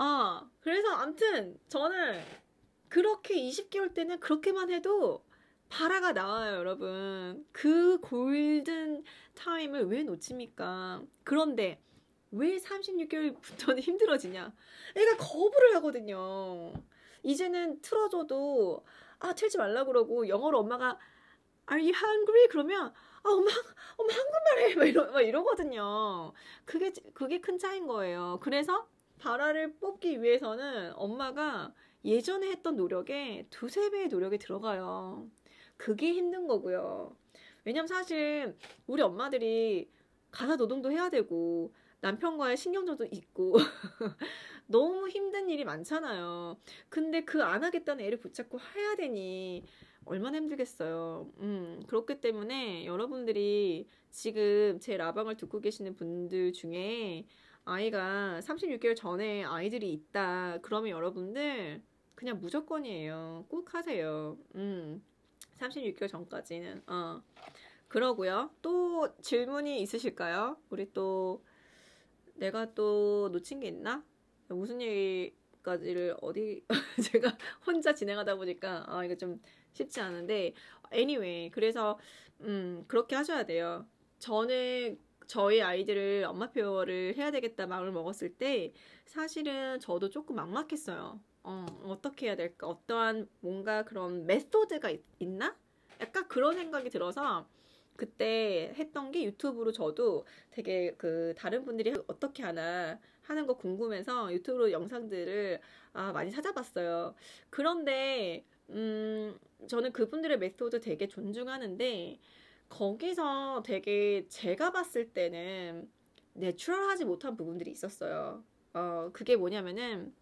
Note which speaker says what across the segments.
Speaker 1: 아, 그래서 암튼 저는 그렇게 20개월 때는 그렇게만 해도 바라가 나와요, 여러분. 그 골든 타임을 왜 놓칩니까? 그런데 왜 36개월부터는 힘들어지냐? 애가 거부를 하거든요. 이제는 틀어줘도 아, 틀지 말라 그러고 영어로 엄마가 Are you hungry? 그러면 아, 엄마, 엄마 한국말 해! 막, 이러, 막 이러거든요. 그게, 그게 큰 차이인 거예요. 그래서 바라를 뽑기 위해서는 엄마가 예전에 했던 노력에 두세 배의 노력이 들어가요. 그게 힘든 거고요. 왜냐면 사실 우리 엄마들이 가사 노동도 해야 되고 남편과의 신경전도 있고 너무 힘든 일이 많잖아요. 근데 그 안 하겠다는 애를 붙잡고 해야 되니 얼마나 힘들겠어요. 음, 그렇기 때문에 여러분들이 지금 제 라방을 듣고 계시는 분들 중에 아이가 36개월 전에 아이들이 있다 그러면 여러분들 그냥 무조건이에요. 꼭 하세요. 음. 36개월 전까지는 어. 그러고요. 또 질문이 있으실까요? 우리 또 내가 또 놓친 게 있나? 무슨 얘기까지를 어디 제가 혼자 진행하다 보니까 아 이거 좀 쉽지 않은데 anyway 그래서 음 그렇게 하셔야 돼요. 저는 저희 아이들을 엄마표를 해야 되겠다 마음을 먹었을 때 사실은 저도 조금 막막했어요. 어, 어떻게 해야 될까? 어떠한 뭔가 그런 메소드가 있, 나 약간 그런 생각이 들어서 그때 했던 게 유튜브로 저도 되게 그 다른 분들이 어떻게 하나 하는 거 궁금해서 유튜브로 영상들을 아, 많이 찾아봤어요. 그런데 음, 저는 그분들의 메소드 되게 존중하는데 거기서 되게 제가 봤을 때는 내추럴하지 못한 부분들이 있었어요. 어, 그게 뭐냐면은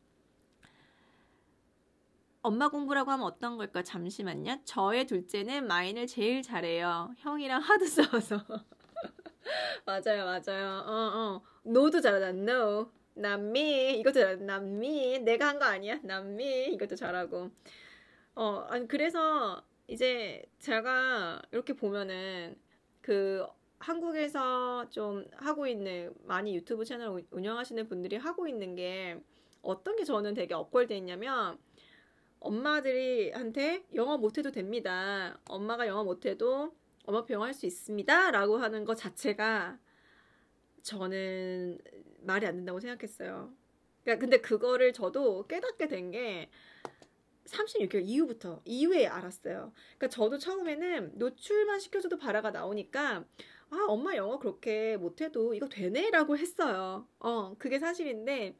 Speaker 1: 엄마 공부라고 하면 어떤 걸까? 잠시만요. 저의 둘째는 마인을 제일 잘해요. 형이랑 하도 싸워서. 맞아요, 맞아요. 어, 어. 너도 잘하다. No. 남미 이것도 잘하다. 남미 내가 한 거 아니야? 남미 이것도 잘하고. 어, 아니 그래서 이제 제가 이렇게 보면은 그 한국에서 좀 하고 있는 많이 유튜브 채널 운영하시는 분들이 하고 있는 게 어떤 게 저는 되게 업골돼 있냐면 엄마들이한테 영어 못해도 됩니다. 엄마가 영어 못해도 엄마표 영어 할수 있습니다. 라고 하는 것 자체가 저는 말이 안 된다고 생각했어요. 그러니까 근데 그거를 저도 깨닫게 된게 36개월 이후부터 이후에 알았어요. 그러니까 저도 처음에는 노출만 시켜줘도 발화가 나오니까 아 엄마 영어 그렇게 못해도 이거 되네라고 했어요. 어 그게 사실인데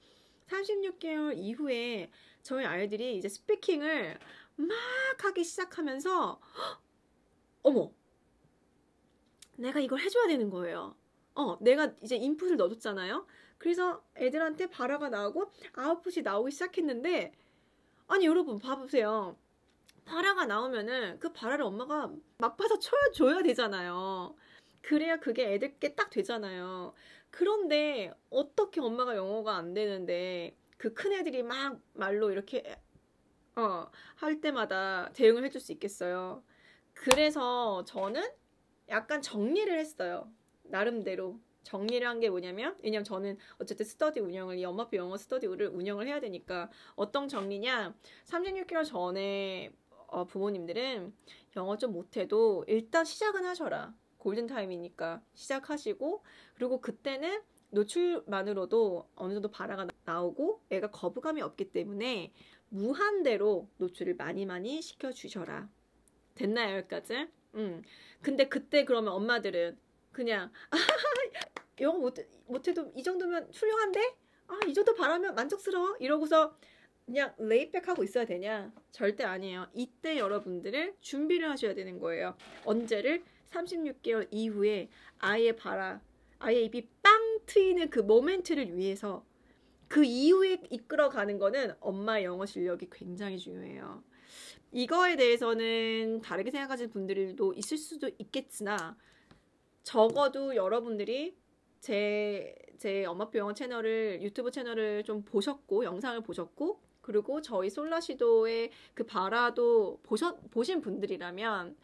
Speaker 1: 36개월 이후에 저희 아이들이 이제 스피킹을 막 하기 시작하면서 헉, 어머 내가 이걸 해줘야 되는 거예요. 어 내가 이제 인풋을 넣어줬잖아요. 그래서 애들한테 발화가 나오고 아웃풋이 나오기 시작했는데 아니 여러분 봐보세요. 발화가 나오면은 그 발화를 엄마가 막바서 쳐줘야 되잖아요. 그래야 그게 애들께 딱 되잖아요. 그런데 어떻게 엄마가 영어가 안 되는데 그 큰 애들이 막 말로 이렇게 어, 할 때마다 대응을 해줄 수 있겠어요. 그래서 저는 약간 정리를 했어요. 나름대로. 정리를 한 게 뭐냐면 왜냐면 저는 어쨌든 스터디 운영을 이 엄마표 영어 스터디를 운영을 해야 되니까 어떤 정리냐 3 6 k g 전에 어, 부모님들은 영어 좀 못해도 일단 시작은 하셔라 골든타임이니까 시작하시고 그리고 그때는 노출만으로도 어느 정도 발화가 나오고 애가 거부감이 없기 때문에 무한대로 노출을 많이 많이 시켜주셔라 됐나요 여기까지? 음. 근데 그때 그러면 엄마들은 그냥 영어 못, 못해도 이 정도면 훌륭한데? 아, 이 정도 바라면 만족스러워? 이러고서 그냥 레이백 하고 있어야 되냐? 절대 아니에요. 이때 여러분들을 준비를 하셔야 되는 거예요. 언제를? 36개월 이후에 아예 봐라. 아예 입이 빵 트이는 그 모멘트를 위해서 그 이후에 이끌어가는 거는 엄마의 영어 실력이 굉장히 중요해요. 이거에 대해서는 다르게 생각하시는 분들도 있을 수도 있겠으나 적어도 여러분들이 제, 제 엄마표 영어 채널을, 유튜브 채널을 좀 보셨고, 영상을 보셨고, 그리고 저희 솔라시도의 그 바라도 보셨, 보신 분들이라면,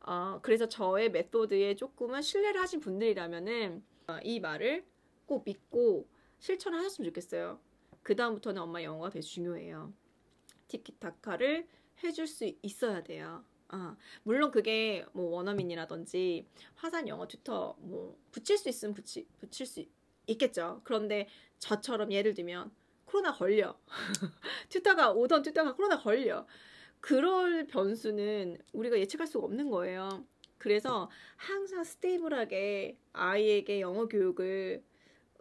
Speaker 1: 어, 그래서 저의 메소드에 조금은 신뢰를 하신 분들이라면은, 어, 이 말을 꼭 믿고 실천을 하셨으면 좋겠어요. 그다음부터는 엄마 영어가 되게 중요해요. 티키타카를 해줄 수 있어야 돼요. 아, 물론 그게 뭐 원어민이라든지 화산 영어 튜터 뭐 붙일 수 있으면 붙이, 붙일 수 있겠죠. 그런데 저처럼 예를 들면 코로나 걸려. 튜터가 오던 튜터가 코로나 걸려. 그럴 변수는 우리가 예측할 수가 없는 거예요. 그래서 항상 스테이블하게 아이에게 영어 교육을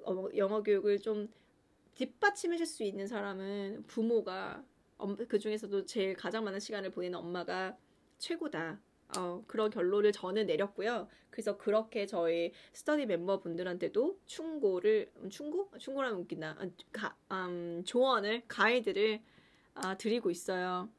Speaker 1: 어, 영어 교육을 좀 뒷받침해 줄 수 있는 사람은 부모가 그 중에서도 제일 가장 많은 시간을 보내는 엄마가 최고다. 어, 그런 결론을 저는 내렸고요. 그래서 그렇게 저희 스터디 멤버분들한테도 충고를 음, 충고? 충고라면 웃긴다. 아, 가, 음, 조언을 가이드를 아, 드리고 있어요.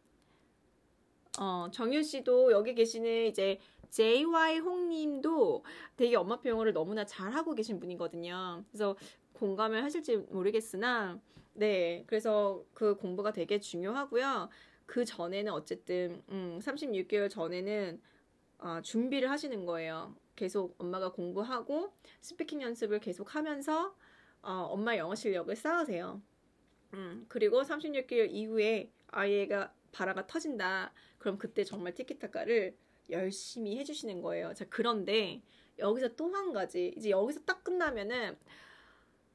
Speaker 1: 어, 정윤 씨도 여기 계시는 이제 JY 홍님도 되게 엄마표 영어를 너무나 잘하고 계신 분이거든요. 그래서 공감을 하실지 모르겠으나, 네, 그래서 그 공부가 되게 중요하고요. 그 전에는 어쨌든 음, 36개월 전에는 어, 준비를 하시는 거예요. 계속 엄마가 공부하고 스피킹 연습을 계속 하면서 어, 엄마 영어 실력을 쌓으세요. 음, 그리고 36개월 이후에 아이가 발화가 터진다. 그럼 그때 정말 티키타카를 열심히 해주시는 거예요. 자, 그런데 여기서 또 한 가지. 이제 여기서 딱 끝나면은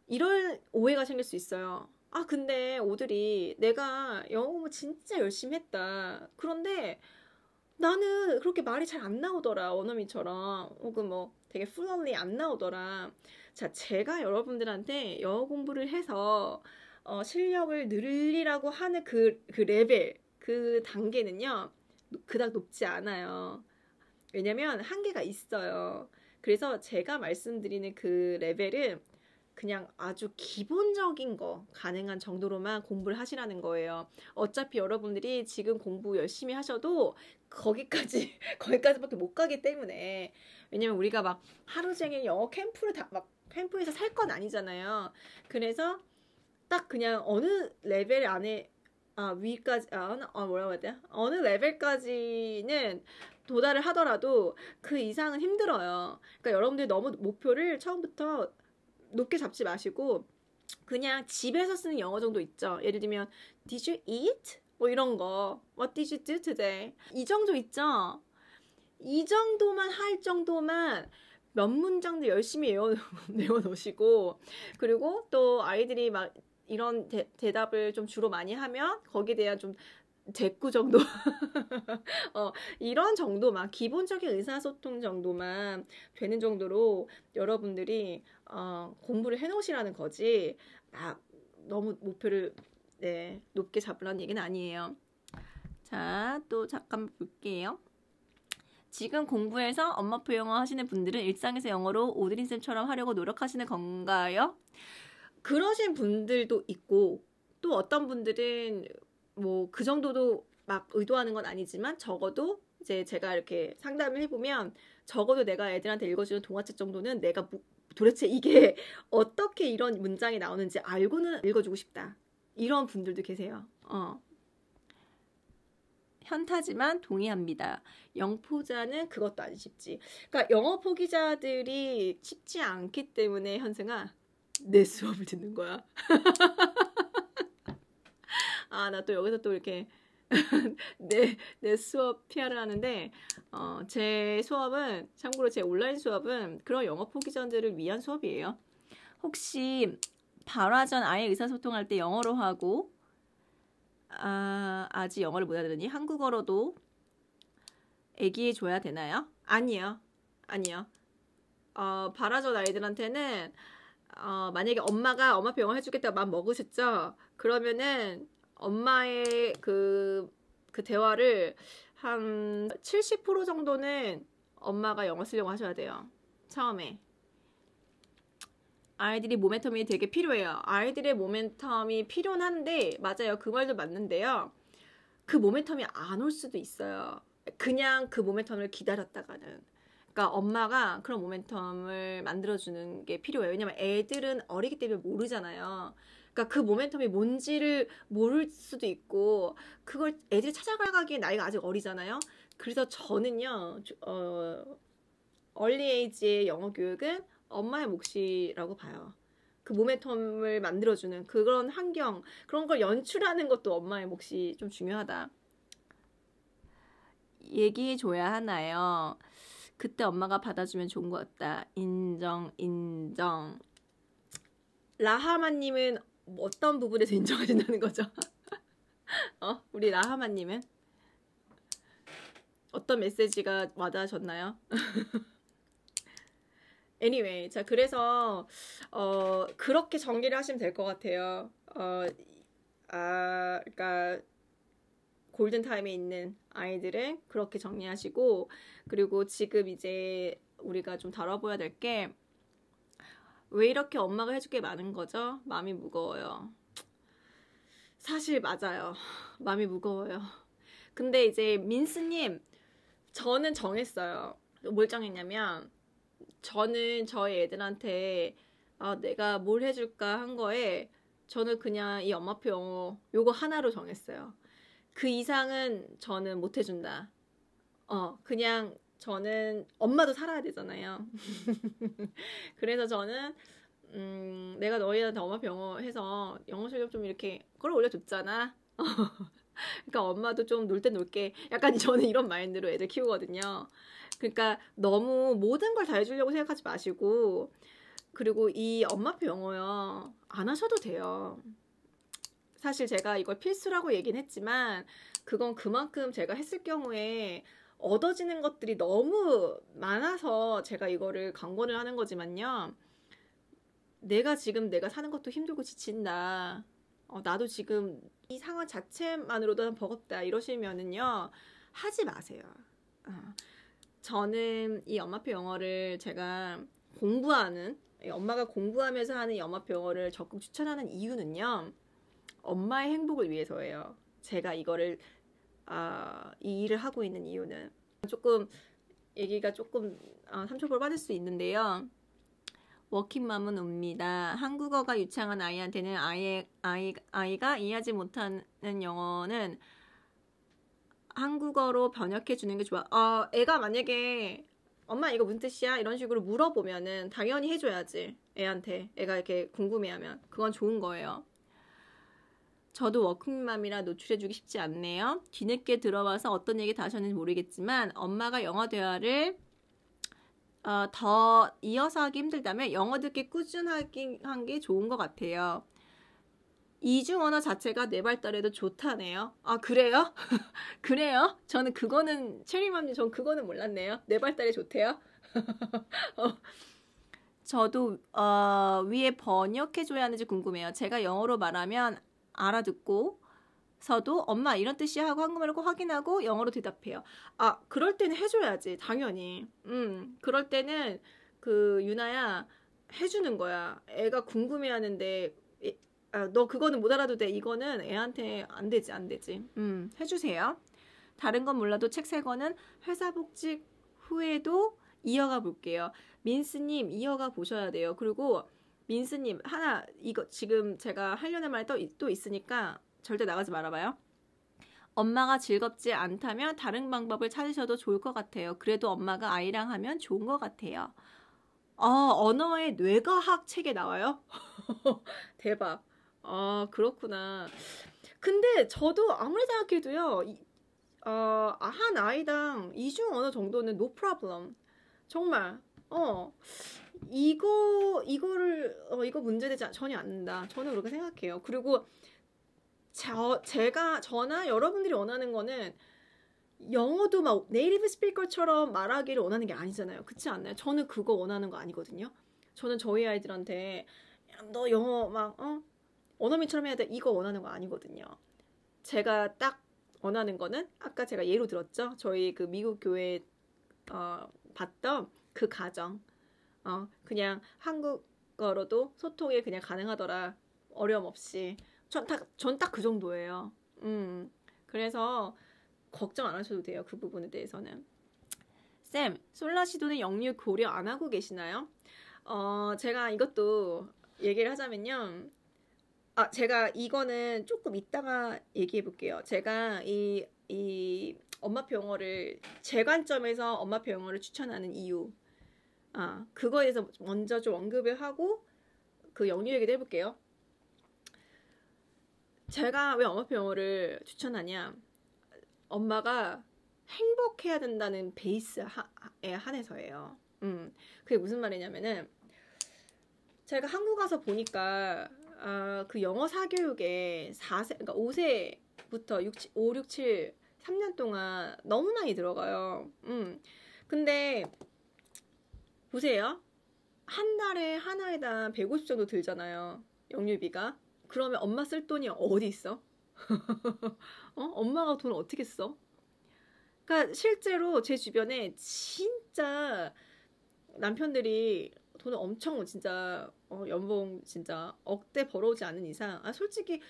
Speaker 1: 이럴 오해가 생길 수 있어요. 아 근데 오드리 내가 영어 공부 진짜 열심히 했다. 그런데 나는 그렇게 말이 잘 안 나오더라 원어민처럼 혹은 뭐 되게 플런리 안 나오더라. 자 제가 여러분들한테 영어 공부를 해서 어, 실력을 늘리라고 하는 그, 그 레벨 그 단계는요 그닥 높지 않아요. 왜냐면 한계가 있어요. 그래서 제가 말씀드리는 그 레벨은 그냥 아주 기본적인 거 가능한 정도로만 공부를 하시라는 거예요. 어차피 여러분들이 지금 공부 열심히 하셔도 거기까지 거기까지밖에 못 가기 때문에 왜냐면 우리가 막 하루 종일 영어 캠프를 다막 캠프에서 살 건 아니잖아요. 그래서 딱 그냥 어느 레벨 안에 아 위까지 아, 아 뭐라고 해야 돼? 어느 레벨까지는 도달을 하더라도 그 이상은 힘들어요. 그러니까 여러분들이 너무 목표를 처음부터 높게 잡지 마시고 그냥 집에서 쓰는 영어 정도 있죠. 예를 들면 Did you eat? 뭐 이런 거 What did you do today? 이 정도 있죠. 이 정도만 할 정도만 몇 문장도 열심히 외워, 외워놓으시고 그리고 또 아이들이 막 이런 대, 답을좀 주로 많이 하면 거기에 대한 좀 제꾸 정도 어, 이런 정도만 기본적인 의사소통 정도만 되는 정도로 여러분들이 어, 공부를 해놓으시라는 거지 막 아, 너무 목표를 네, 높게 잡으라는 얘기는 아니에요. 자, 또 잠깐 볼게요. 지금 공부해서 엄마표 영어 하시는 분들은 일상에서 영어로 오드린쌤처럼 하려고 노력하시는 건가요? 그러신 분들도 있고 또 어떤 분들은 뭐그 정도도 막 의도하는 건 아니지만 적어도 이제 제가 이렇게 상담을 해보면 적어도 내가 애들한테 읽어주는 동화책 정도는 내가 뭐 도대체 이게 어떻게 이런 문장이 나오는지 알고는 읽어주고 싶다. 이런 분들도 계세요. 어. 현타지만 동의합니다. 영포자는 그것도 아안 쉽지. 그러니까 영어 포기자들이 쉽지 않기 때문에 현승아 내 수업을 듣는 거야. 아, 나또 여기서 또 이렇게 내, 내 수업 피아를 하는데, 어, 제 수업은, 참고로 제 온라인 수업은 그런 영어 포기전들을 위한 수업이에요. 혹시 발화 전 아예 의사소통할 때 영어로 하고, 아, 아직 영어를 못 알아들으니 한국어로도 애기해 줘야 되나요? 아니요. 아니요. 어, 바라전 아이들한테는, 어, 만약에 엄마가 엄마 병원 해주겠다고 맘 먹으셨죠? 그러면은 엄마의 그, 그 대화를 한 70% 정도는 엄마가 영어 쓰려고 하셔야 돼요. 처음에. 아이들이 모멘텀이 되게 필요해요. 아이들의 모멘텀이 필요한데, 맞아요. 그 말도 맞는데요. 그 모멘텀이 안 올 수도 있어요. 그냥 그 모멘텀을 기다렸다가는. 그러니까 엄마가 그런 모멘텀을 만들어주는 게 필요해요. 왜냐면 애들은 어리기 때문에 모르잖아요. 그러니까 그 모멘텀이 뭔지를 모를 수도 있고 그걸 애들이 찾아가기에 나이가 아직 어리잖아요. 그래서 저는요. 어 얼리 에이지의 영어 교육은 엄마의 몫이라고 봐요. 그 모멘텀을 만들어주는 그런 환경, 그런 걸 연출하는 것도 엄마의 몫이 좀 중요하다. 얘기해줘야 하나요? 그때 엄마가 받아주면 좋은 것 같다. 인정, 인정. 라하마님은 뭐 어떤 부분에서 인정하신다는 거죠? 어? 우리 라하마님은? 어떤 메시지가 와닿으셨나요? anyway, 자, 그래서, 어, 그렇게 정리를 하시면 될 것 같아요. 어, 아, 그니까, 골든타임에 있는 아이들을 그렇게 정리하시고, 그리고 지금 이제 우리가 좀 다뤄봐야 될 게, 왜 이렇게 엄마가 해줄 게 많은 거죠? 마음이 무거워요. 사실 맞아요. 마음이 무거워요. 근데 이제 민스님, 저는 정했어요. 뭘 정했냐면, 저는 저희 애들한테 아, 내가 뭘 해줄까 한 거에 저는 그냥 이 엄마표 영어 요거 하나로 정했어요. 그 이상은 저는 못 해준다. 어, 그냥 저는 엄마도 살아야 되잖아요. 그래서 저는 음, 내가 너희한테 엄마 병어해서 영어 실력 좀 이렇게 끌어올려줬잖아. 그러니까 엄마도 좀 놀 때 놀게. 약간 저는 이런 마인드로 애들 키우거든요. 그러니까 너무 모든 걸 다 해주려고 생각하지 마시고 그리고 이 엄마표 영어요 안 하셔도 돼요. 사실 제가 이걸 필수라고 얘기는 했지만 그건 그만큼 제가 했을 경우에 얻어지는 것들이 너무 많아서 제가 이거를 강권을 하는 거지만요. 내가 지금 내가 사는 것도 힘들고 지친다. 어, 나도 지금 이 상황 자체만으로도 난 버겁다. 이러시면은요. 하지 마세요. 어. 저는 이 엄마표 영어를 제가 공부하는 엄마가 공부하면서 하는 이 엄마표 영어를 적극 추천하는 이유는요. 엄마의 행복을 위해서예요. 제가 이거를 아, 이 일을 하고 있는 이유는 조금 얘기가 조금 아, 어, 삼초벌 받을 수 있는데요. 워킹맘은 옵니다. 한국어가 유창한 아이한테는 아이, 아이, 아이가 이해하지 못하는 영어는 한국어로 번역해 주는 게 좋아. 어, 애가 만약에 엄마 이거 무슨 뜻이야? 이런 식으로 물어보면은 당연히 해줘야지 애한테 애가 이렇게 궁금해하면 그건 좋은 거예요. 저도 워킹맘이라 노출해주기 쉽지 않네요. 뒤늦게 들어와서 어떤 얘기 다시 하는지 모르겠지만 엄마가 영어 대화를 어, 더 이어서 하기 힘들다면 영어 듣기 꾸준하게 한 게 좋은 것 같아요. 이중 언어 자체가 내 발달에도 좋다네요. 아 그래요? 그래요? 저는 그거는 체리맘님 전 그거는 몰랐네요. 내 발달에 좋대요. 어. 저도 어, 위에 번역해줘야 하는지 궁금해요. 제가 영어로 말하면 알아듣고 서도 엄마 이런 뜻이야 하고 한국말로 꼭 확인하고 영어로 대답해요. 아 그럴 때는 해줘야지 당연히. 음 그럴 때는 그 유나야 해주는 거야. 애가 궁금해하는데 아, 너 그거는 못 알아도 돼. 이거는 애한테 안 되지 안 되지. 음 해주세요. 다른 건 몰라도 책세 권은 회사 복직 후에도 이어가 볼게요. 민스님 이어가 보셔야 돼요. 그리고 민스님 하나 이거 지금 제가 하려는 말이 또, 또 있으니까 절대 나가지 말아봐요. 엄마가 즐겁지 않다면 다른 방법을 찾으셔도 좋을 것 같아요. 그래도 엄마가 아이랑 하면 좋은 것 같아요. 어, 언어의 뇌과학 책에 나와요? 대박. 아, 그렇구나. 근데 저도 아무리 생각해도요, 어, 한 아이당 이중 언어 정도는 no problem. 정말. 어. 이거 이거를 어, 이거 문제되지 전혀 안는다 저는 그렇게 생각해요. 그리고 저 제가 저나 여러분들이 원하는 거는 영어도 막 네이티브 스피커처럼 말하기를 원하는 게 아니잖아요. 그렇지 않나요? 저는 그거 원하는 거 아니거든요. 저는 저희 아이들한테 너 영어 막 어? 원어민처럼 해야 돼. 이거 원하는 거 아니거든요. 제가 딱 원하는 거는 아까 제가 예로 들었죠. 저희 그 미국 교회 어, 봤던 그 가정. 어, 그냥 한국어로도 소통이 그냥 가능하더라. 어려움 없이. 전 딱, 전 딱 그 정도예요. 음. 그래서 걱정 안 하셔도 돼요. 그 부분에 대해서는. 쌤, 솔라 시도는 영유 고려 안 하고 계시나요? 어, 제가 이것도 얘기를 하자면요. 아, 제가 이거는 조금 이따가 얘기해 볼게요. 제가 이, 이 엄마표 영어를, 제 관점에서 엄마표 영어를 추천하는 이유. 아, 그거에 대해서 먼저 좀 언급을 하고 그 영유 얘기도 해볼게요. 제가 왜 엄마표 어를 추천하냐? 엄마가 행복해야 된다는 베이스에 한해서예요. 음, 그게 무슨 말이냐면은 제가 한국 가서 보니까 아, 그 영어 사교육에 4세, 그러니까 5세부터 6, 5, 6, 7, 3년 동안 너무 많이 들어가요. 음, 근데 보세요. 한 달에 하나에다 150 정도 들잖아요. 영유비가. 그러면 엄마 쓸 돈이 어디 있어? 어? 엄마가 돈 어떻게 써? 그러니까 실제로 제 주변에 진짜 남편들이 돈을 엄청 진짜 어, 연봉 진짜 억대 벌어오지 않은 이상 아 솔직히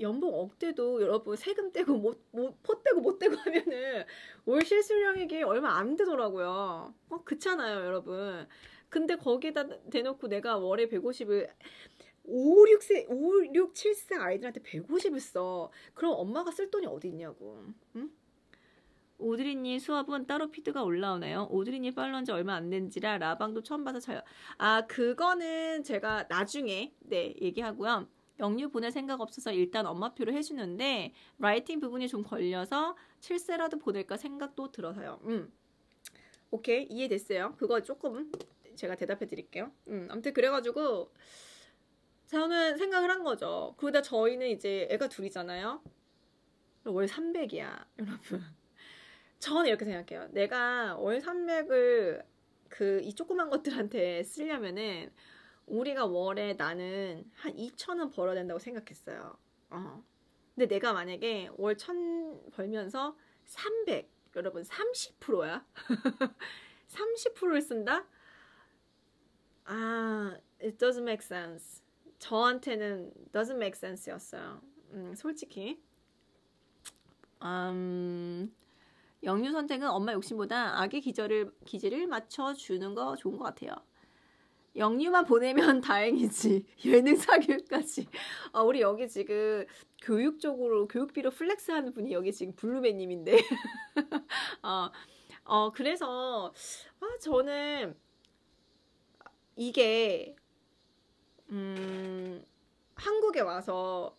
Speaker 1: 연봉 억대도 여러분 세금 떼고 못, 못, 포 떼고 못 떼고 하면은 월 실수령액이 얼마 안 되더라고요. 어, 그렇잖아요, 여러분. 근데 거기에다 대놓고 내가 월에 150을 5, 6, 4, 5, 6, 7, 세 아이들한테 150을 써. 그럼 엄마가 쓸 돈이 어디 있냐고. 응? 오드리님 수업은 따로 피드가 올라오나요? 오드리님 팔로운지 얼마 안 된지라 라방도 처음 봐서 잘... 아 그거는 제가 나중에 네 얘기하고요. 영유 보낼 생각 없어서 일단 엄마표로 해주는데 라이팅 부분이 좀 걸려서 7세라도 보낼까 생각도 들어서요. 음. 오케이 이해됐어요. 그거 조금 제가 대답해 드릴게요. 음, 아무튼 그래가지고 저는 생각을 한 거죠. 그러다 저희는 이제 애가 둘이잖아요. 월 300이야, 여러분. 저는 이렇게 생각해요. 내가 월 300을 그 이 조그만 것들한테 쓰려면은 우리가 월에 나는 한 2천원 벌어야 된다고 생각했어요. 어. 근데 내가 만약에 월 천 벌면서 300, 여러분 30%야. 30%를 쓴다? 아, it doesn't make sense. 저한테는 doesn't make sense였어요. 음, 솔직히. 음, 영유 선택은 엄마 욕심보다 아기 기절을 기질을 맞춰 주는 거 좋은 것 같아요. 영유만 보내면 다행이지 예능 사교육까지 아 우리 여기 지금 교육 적으로 교육비로 플렉스하는 분이 여기 지금 블루베님인데 어, 어 그래서 아 저는 이게 음 한국에 와서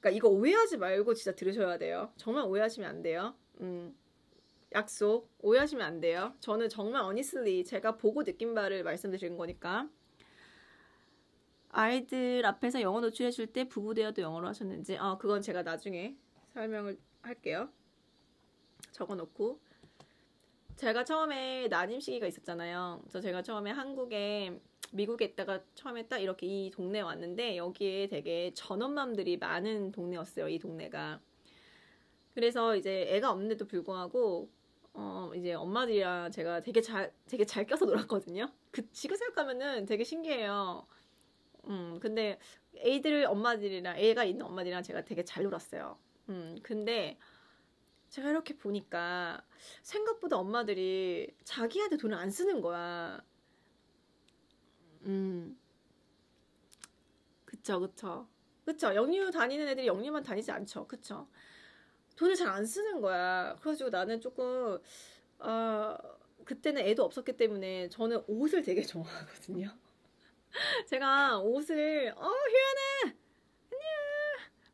Speaker 1: 그니까 이거 오해하지 말고 진짜 들으셔야 돼요 정말 오해하시면 안 돼요 음 약속 오해하시면 안 돼요. 저는 정말 어니슬리 제가 보고 느낀 바를 말씀드리는 거니까. 아이들 앞에서 영어 노출해 줄 때 부부대화도 영어로 하셨는지 아 그건 제가 나중에 설명을 할게요. 적어놓고 제가 처음에 난임 시기가 있었잖아요. 그 제가 처음에 한국에 미국에 있다가 처음에 딱 이렇게 이 동네 왔는데 여기에 되게 전업맘들이 많은 동네였어요. 이 동네가. 그래서 이제 애가 없는데도 불구하고 어, 이제 엄마들이랑 제가 되게 잘, 되게 잘 껴서 놀았거든요. 그, 지금 생각하면은 되게 신기해요. 음, 근데 애들 엄마들이랑, 애가 있는 엄마들이랑 제가 되게 잘 놀았어요. 음, 근데 제가 이렇게 보니까 생각보다 엄마들이 자기한테 돈을 안 쓰는 거야. 음. 그쵸, 그쵸. 그쵸. 영유 다니는 애들이 영유만 다니지 않죠. 그쵸. 돈을 잘 안 쓰는 거야. 그래가지고 나는 조금 아 그때는 애도 없었기 때문에 저는 옷을 되게 좋아하거든요. 제가 옷을 어 희연아 안녕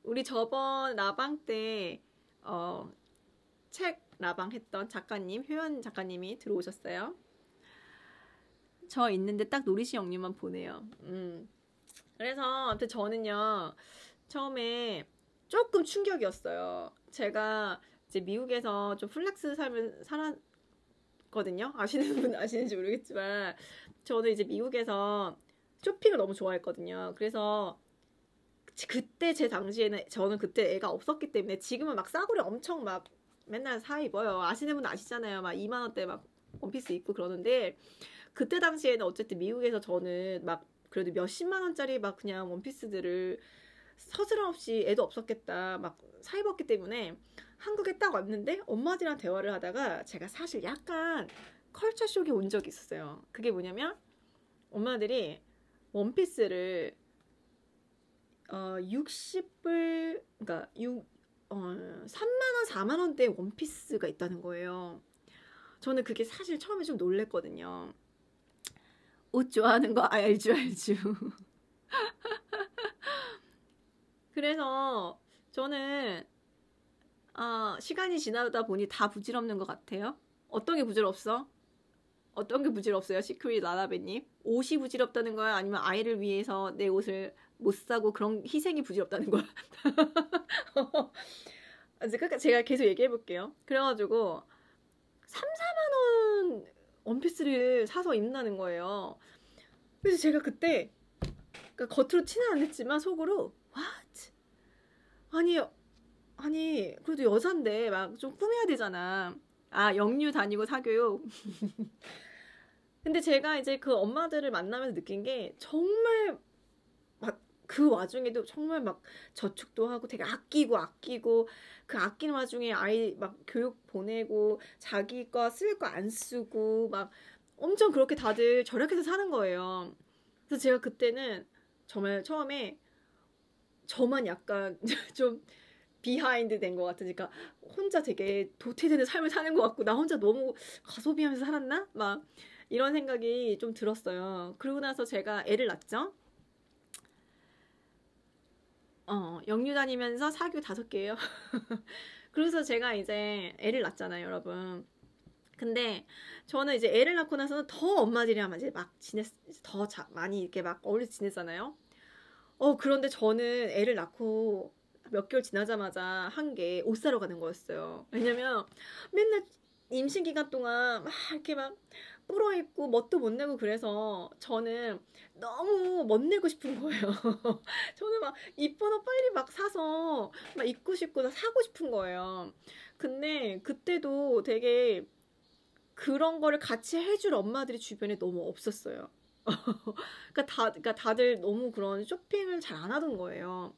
Speaker 1: 우리 저번 라방 때어책 라방 했던 작가님 효연 작가님이 들어오셨어요. 저 있는데 딱 노리시 영님만 보네요. 음 그래서 아무튼 저는요 처음에 조금 충격이었어요. 제가 이제 미국에서 좀 플렉스 삶을 살았거든요. 아시는 분 아시는지 모르겠지만 저는 이제 미국에서 쇼핑을 너무 좋아했거든요. 그래서 그때 제 당시에는 저는 그때 애가 없었기 때문에 지금은 막 싸구려 엄청 막 맨날 사 입어요. 아시는 분 아시잖아요. 막 2만 원대 막 원피스 입고 그러는데 그때 당시에는 어쨌든 미국에서 저는 막 그래도 몇십만 원짜리 막 그냥 원피스들을 서스 없이 애도 없었겠다 막사이버기 때문에 한국에 딱 왔는데 엄마들이랑 대화를 하다가 제가 사실 약간 컬처 쇼크온 적이 있었어요. 그게 뭐냐면 엄마들이 원피스를 어 60불 그러니까 6 어, 3만 원, 4만 원대 원피스가 있다는 거예요. 저는 그게 사실 처음에 좀 놀랬거든요. 옷 좋아하는 거 알죠, 아, 알죠. 그래서 저는 어, 시간이 지나다 보니 다 부질없는 것 같아요. 어떤 게 부질없어? 어떤 게 부질없어요? 시크릿 라라베님? 옷이 부질없다는 거야? 아니면 아이를 위해서 내 옷을 못 사고 그런 희생이 부질없다는 거야? 그러니까 제가 계속 얘기해 볼게요. 그래가지고 3, 4만원 원피스를 사서 입는다는 거예요. 그래서 제가 그때 그러니까 겉으로 티는 안 냈지만 속으로 아니 아니 그래도 여잔데 막 좀 꾸며야 되잖아. 아 영유 다니고 사교육. 근데 제가 이제 그 엄마들을 만나면서 느낀 게 정말 막 그 와중에도 정말 막 저축도 하고 되게 아끼고 아끼고 그 아끼는 와중에 아이 막 교육 보내고 자기 거쓸거 안 쓰고 막 엄청 그렇게 다들 절약해서 사는 거예요. 그래서 제가 그때는 정말 처음에 저만 약간 좀 비하인드 된 것 같으니까 혼자 되게 도태되는 삶을 사는 것 같고 나 혼자 너무 가소비하면서 살았나? 막 이런 생각이 좀 들었어요. 그러고 나서 제가 애를 낳죠. 어, 영유 다니면서 사교 다섯 개예요. 그래서 제가 이제 애를 낳잖아요, 여러분. 근데 저는 이제 애를 낳고 나서는 더 엄마들이랑 이제 막 지냈 더 자, 많이 이렇게 막 어울려 지냈잖아요. 어, 그런데 저는 애를 낳고 몇 개월 지나자마자 한 게 옷 사러 가는 거였어요. 왜냐면 맨날 임신 기간 동안 막 이렇게 막 불어 입고 멋도 못 내고 그래서 저는 너무 멋내고 싶은 거예요. 저는 막 이쁜 옷 빨리 막 사서 막 입고 싶고 사고 싶은 거예요. 근데 그때도 되게 그런 거를 같이 해줄 엄마들이 주변에 너무 없었어요. 그러니까 다 그러니까 다들 너무 그런 쇼핑을 잘 안 하던 거예요.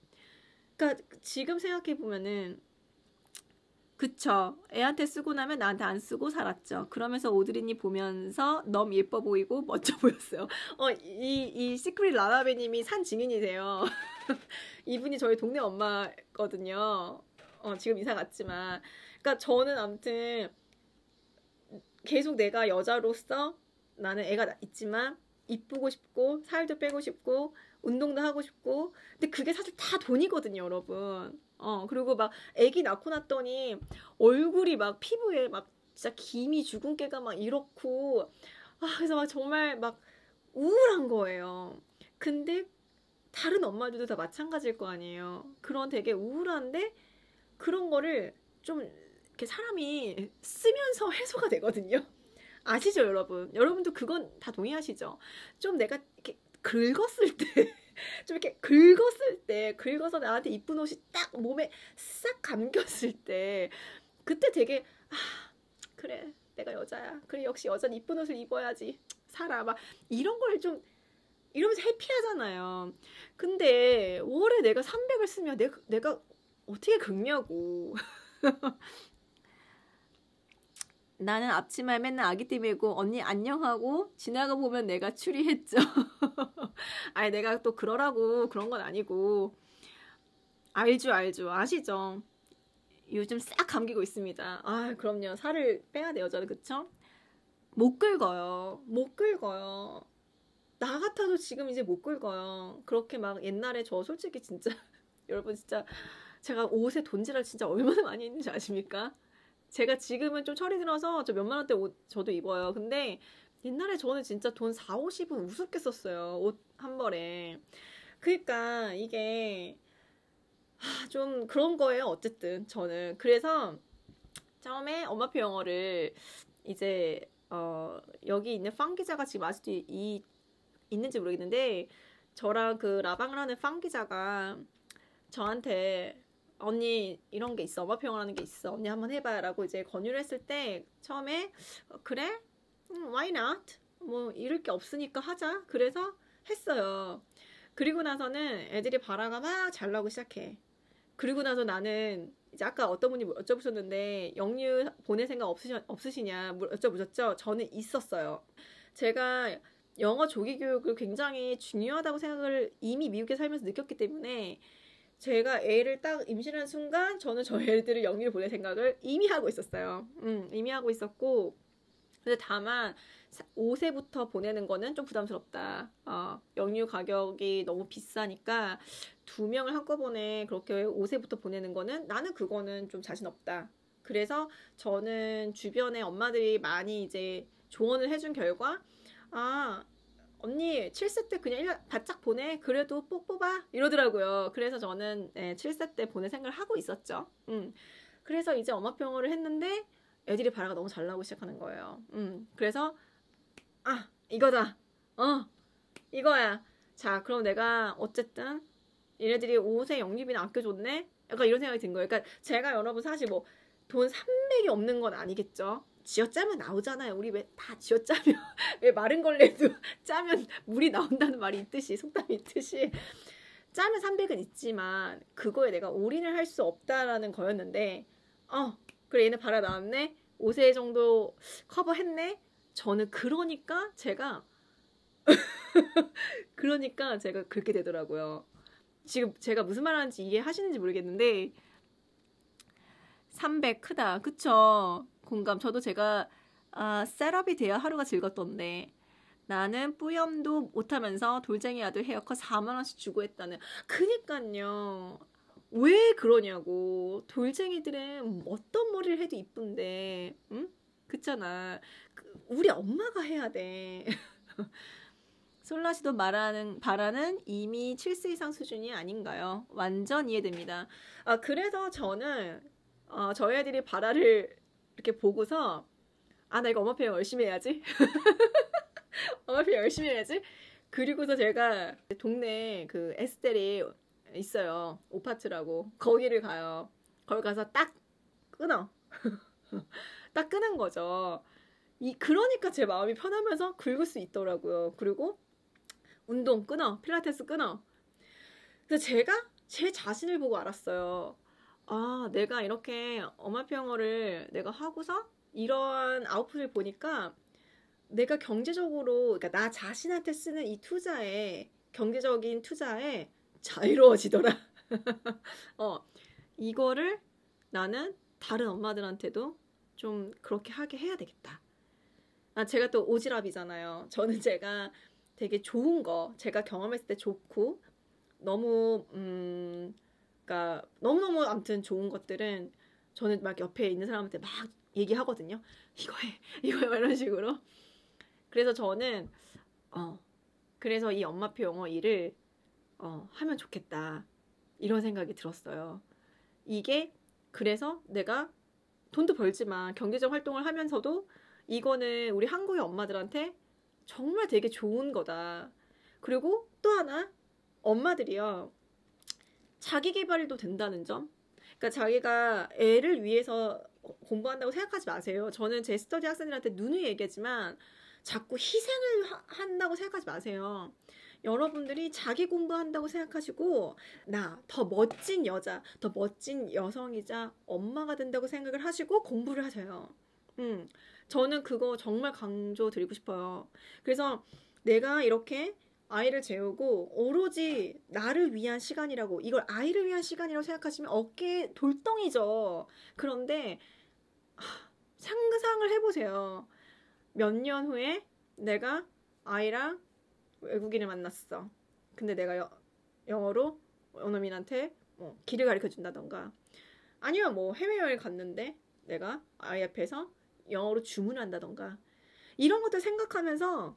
Speaker 1: 그러니까 지금 생각해 보면은 그쵸. 애한테 쓰고 나면 나한테 안 쓰고 살았죠. 그러면서 오드리니 보면서 너무 예뻐 보이고 멋져 보였어요. 어, 이, 이 시크릿 라라베님이 산 증인이세요. 이분이 저희 동네 엄마거든요. 어, 지금 이사 갔지만. 그러니까 저는 아무튼 계속 내가 여자로서 나는 애가 있지만 이쁘고 싶고 살도 빼고 싶고 운동도 하고 싶고 근데 그게 사실 다 돈이거든요 여러분 어 그리고 막 애기 낳고 났더니 얼굴이 막 피부에 막 진짜 김이 주근깨가 막 이렇고 아 그래서 막 정말 막 우울한 거예요 근데 다른 엄마들도 다 마찬가지일 거 아니에요 그런 되게 우울한데 그런 거를 좀 이렇게 사람이 쓰면서 해소가 되거든요 아시죠, 여러분? 여러분도 그건 다 동의하시죠? 좀 내가 이렇게 긁었을 때, 좀 이렇게 긁었을 때, 긁어서 나한테 이쁜 옷이 딱 몸에 싹 감겼을 때, 그때 되게, 아, 그래, 내가 여자야. 그래, 역시 여자는 이쁜 옷을 입어야지. 살아. 막, 이런 걸 좀, 이러면서 해피하잖아요. 근데, 올해 내가 300을 쓰면 내, 내가 어떻게 긁냐고. 나는 앞치마에 맨날 아기 띠밀고 언니 안녕하고 지나가 보면 내가 추리했죠. 아니 내가 또 그러라고 그런 건 아니고 알죠 알죠 아시죠. 요즘 싹 감기고 있습니다. 아 그럼요 살을 빼야 돼요 저는 그쵸? 못 긁어요 못 긁어요. 나 같아도 지금 이제 못 긁어요. 그렇게 막 옛날에 저 솔직히 진짜 여러분 진짜 제가 옷에 돈질을 진짜 얼마나 많이 했는지 아십니까? 제가 지금은 좀 철이 들어서 저 몇 만 원대 옷 저도 입어요. 근데 옛날에 저는 진짜 돈 4, 50은 우습게 썼어요. 옷 한 벌에. 그러니까 이게 아, 좀 그런 거예요. 어쨌든 저는. 그래서 처음에 엄마표 영어를 이제 어 여기 있는 팡 기자가 지금 아직도 이 있는지 모르겠는데 저랑 그 라방을 하는 팡 기자가 저한테 언니 이런 게 있어 어마평하는 게 있어 언니 한번 해봐라고 이제 권유를 했을 때 처음에 어, 그래 음, why not 뭐 이럴 게 없으니까 하자 그래서 했어요 그리고 나서는 애들이 바라가 막 잘 나오고 시작해 그리고 나서 나는 이제 아까 어떤 분이 여쭤보셨는데 영유 보낼 생각 없으시, 없으시냐 여쭤보셨죠 저는 있었어요 제가 영어 조기 교육을 굉장히 중요하다고 생각을 이미 미국에 살면서 느꼈기 때문에 제가 애를 딱 임신한 순간 저는 저 애들을 영유를 보낼 생각을 이미 하고 있었어요. 음, 이미 하고 있었고 근데 다만 5세부터 보내는 거는 좀 부담스럽다. 어, 영유 가격이 너무 비싸니까 두 명을 한꺼번에 그렇게 5세부터 보내는 거는 나는 그거는 좀 자신 없다. 그래서 저는 주변에 엄마들이 많이 이제 조언을 해준 결과 아 언니 7세때 그냥 1년 바짝 보내 그래도 뽁 뽑아 이러더라고요. 그래서 저는 네, 예, 7세때 보내 생각을 하고 있었죠. 음. 그래서 이제 엄마평원을 했는데 애들이 발아가 너무 잘 나오고 시작하는 거예요. 음. 그래서 아 이거다. 어 이거야. 자 그럼 내가 어쨌든 얘네들이 옷에 영입이나 아껴줬네. 약간 이런 생각이 든 거예요. 그러니까 제가 여러분 사실 뭐 돈 300이 없는 건 아니겠죠. 쥐어짜면 나오잖아요. 우리 왜다 쥐어짜면 왜 마른 걸레도 짜면 물이 나온다는 말이 있듯이 속담이 있듯이 짜면 300은 있지만 그거에 내가 올인을 할 수 없다라는 거였는데 어 그래 얘는 바라 나왔네 5세 정도 커버했네 저는 그러니까 제가 그러니까 제가 그렇게 되더라고요. 지금 제가 무슨 말 하는지 이해하시는지 모르겠는데 300 크다. 그쵸? 공감. 저도 제가 아, 셋업이 돼야 하루가 즐겁던데 나는 뿌염도 못하면서 돌쟁이 아들 헤어컷 4만 원씩 주고 했다는. 그니까요. 왜 그러냐고. 돌쟁이들은 어떤 머리를 해도 이쁜데, 응? 그잖아. 그, 우리 엄마가 해야 돼. 솔라시도 말하는 바라는 이미 7세 이상 수준이 아닌가요? 완전 이해됩니다. 아 그래서 저는 어, 저희 애들이 바라를 이렇게 보고서 아 나 이거 엄마페어 열심히 해야지 엄마페어 열심히 해야지 그리고서 제가 동네 그 에스텔이 있어요 오파트라고 거기를 가요 거기 가서 딱 끊어 딱 끊은 거죠 이 그러니까 제 마음이 편하면서 긁을 수 있더라고요 그리고 운동 끊어 필라테스 끊어 그래서 제가 제 자신을 보고 알았어요 아, 내가 이렇게 엄마평어를 내가 하고서 이런 아웃풋을 보니까 내가 경제적으로, 그러니까 나 자신한테 쓰는 이 투자에, 경제적인 투자에 자유로워지더라. 어, 이거를 나는 다른 엄마들한테도 좀 그렇게 하게 해야 되겠다. 아, 제가 또 오지랖이잖아요. 저는 제가 되게 좋은 거, 제가 경험했을 때 좋고, 너무, 음, 그러니까 너무너무 아무튼 좋은 것들은 저는 막 옆에 있는 사람한테 막 얘기하거든요. 이거 해, 이거 해, 이런 식으로. 그래서 저는, 어, 그래서 이 엄마표 영어 일을, 어, 하면 좋겠다. 이런 생각이 들었어요. 이게, 그래서 내가 돈도 벌지만 경제적 활동을 하면서도 이거는 우리 한국의 엄마들한테 정말 되게 좋은 거다. 그리고 또 하나, 엄마들이요. 자기 개발도 된다는 점. 그러니까 자기가 애를 위해서 공부한다고 생각하지 마세요. 저는 제 스터디 학생들한테 누누이 얘기하지만 자꾸 희생을 하, 한다고 생각하지 마세요. 여러분들이 자기 공부한다고 생각하시고 나 더 멋진 여자, 더 멋진 여성이자 엄마가 된다고 생각을 하시고 공부를 하세요. 음. 저는 그거 정말 강조 드리고 싶어요. 그래서 내가 이렇게 아이를 재우고 오로지 나를 위한 시간이라고 이걸 아이를 위한 시간이라고 생각하시면 어깨 돌덩이죠. 그런데 상상을 해보세요. 몇 년 후에 내가 아이랑 외국인을 만났어. 근데 내가 여, 영어로 원어민한테 뭐 길을 가르쳐 준다던가 아니면 뭐 해외여행 갔는데 내가 아이 앞에서 영어로 주문한다던가 이런 것들 생각하면서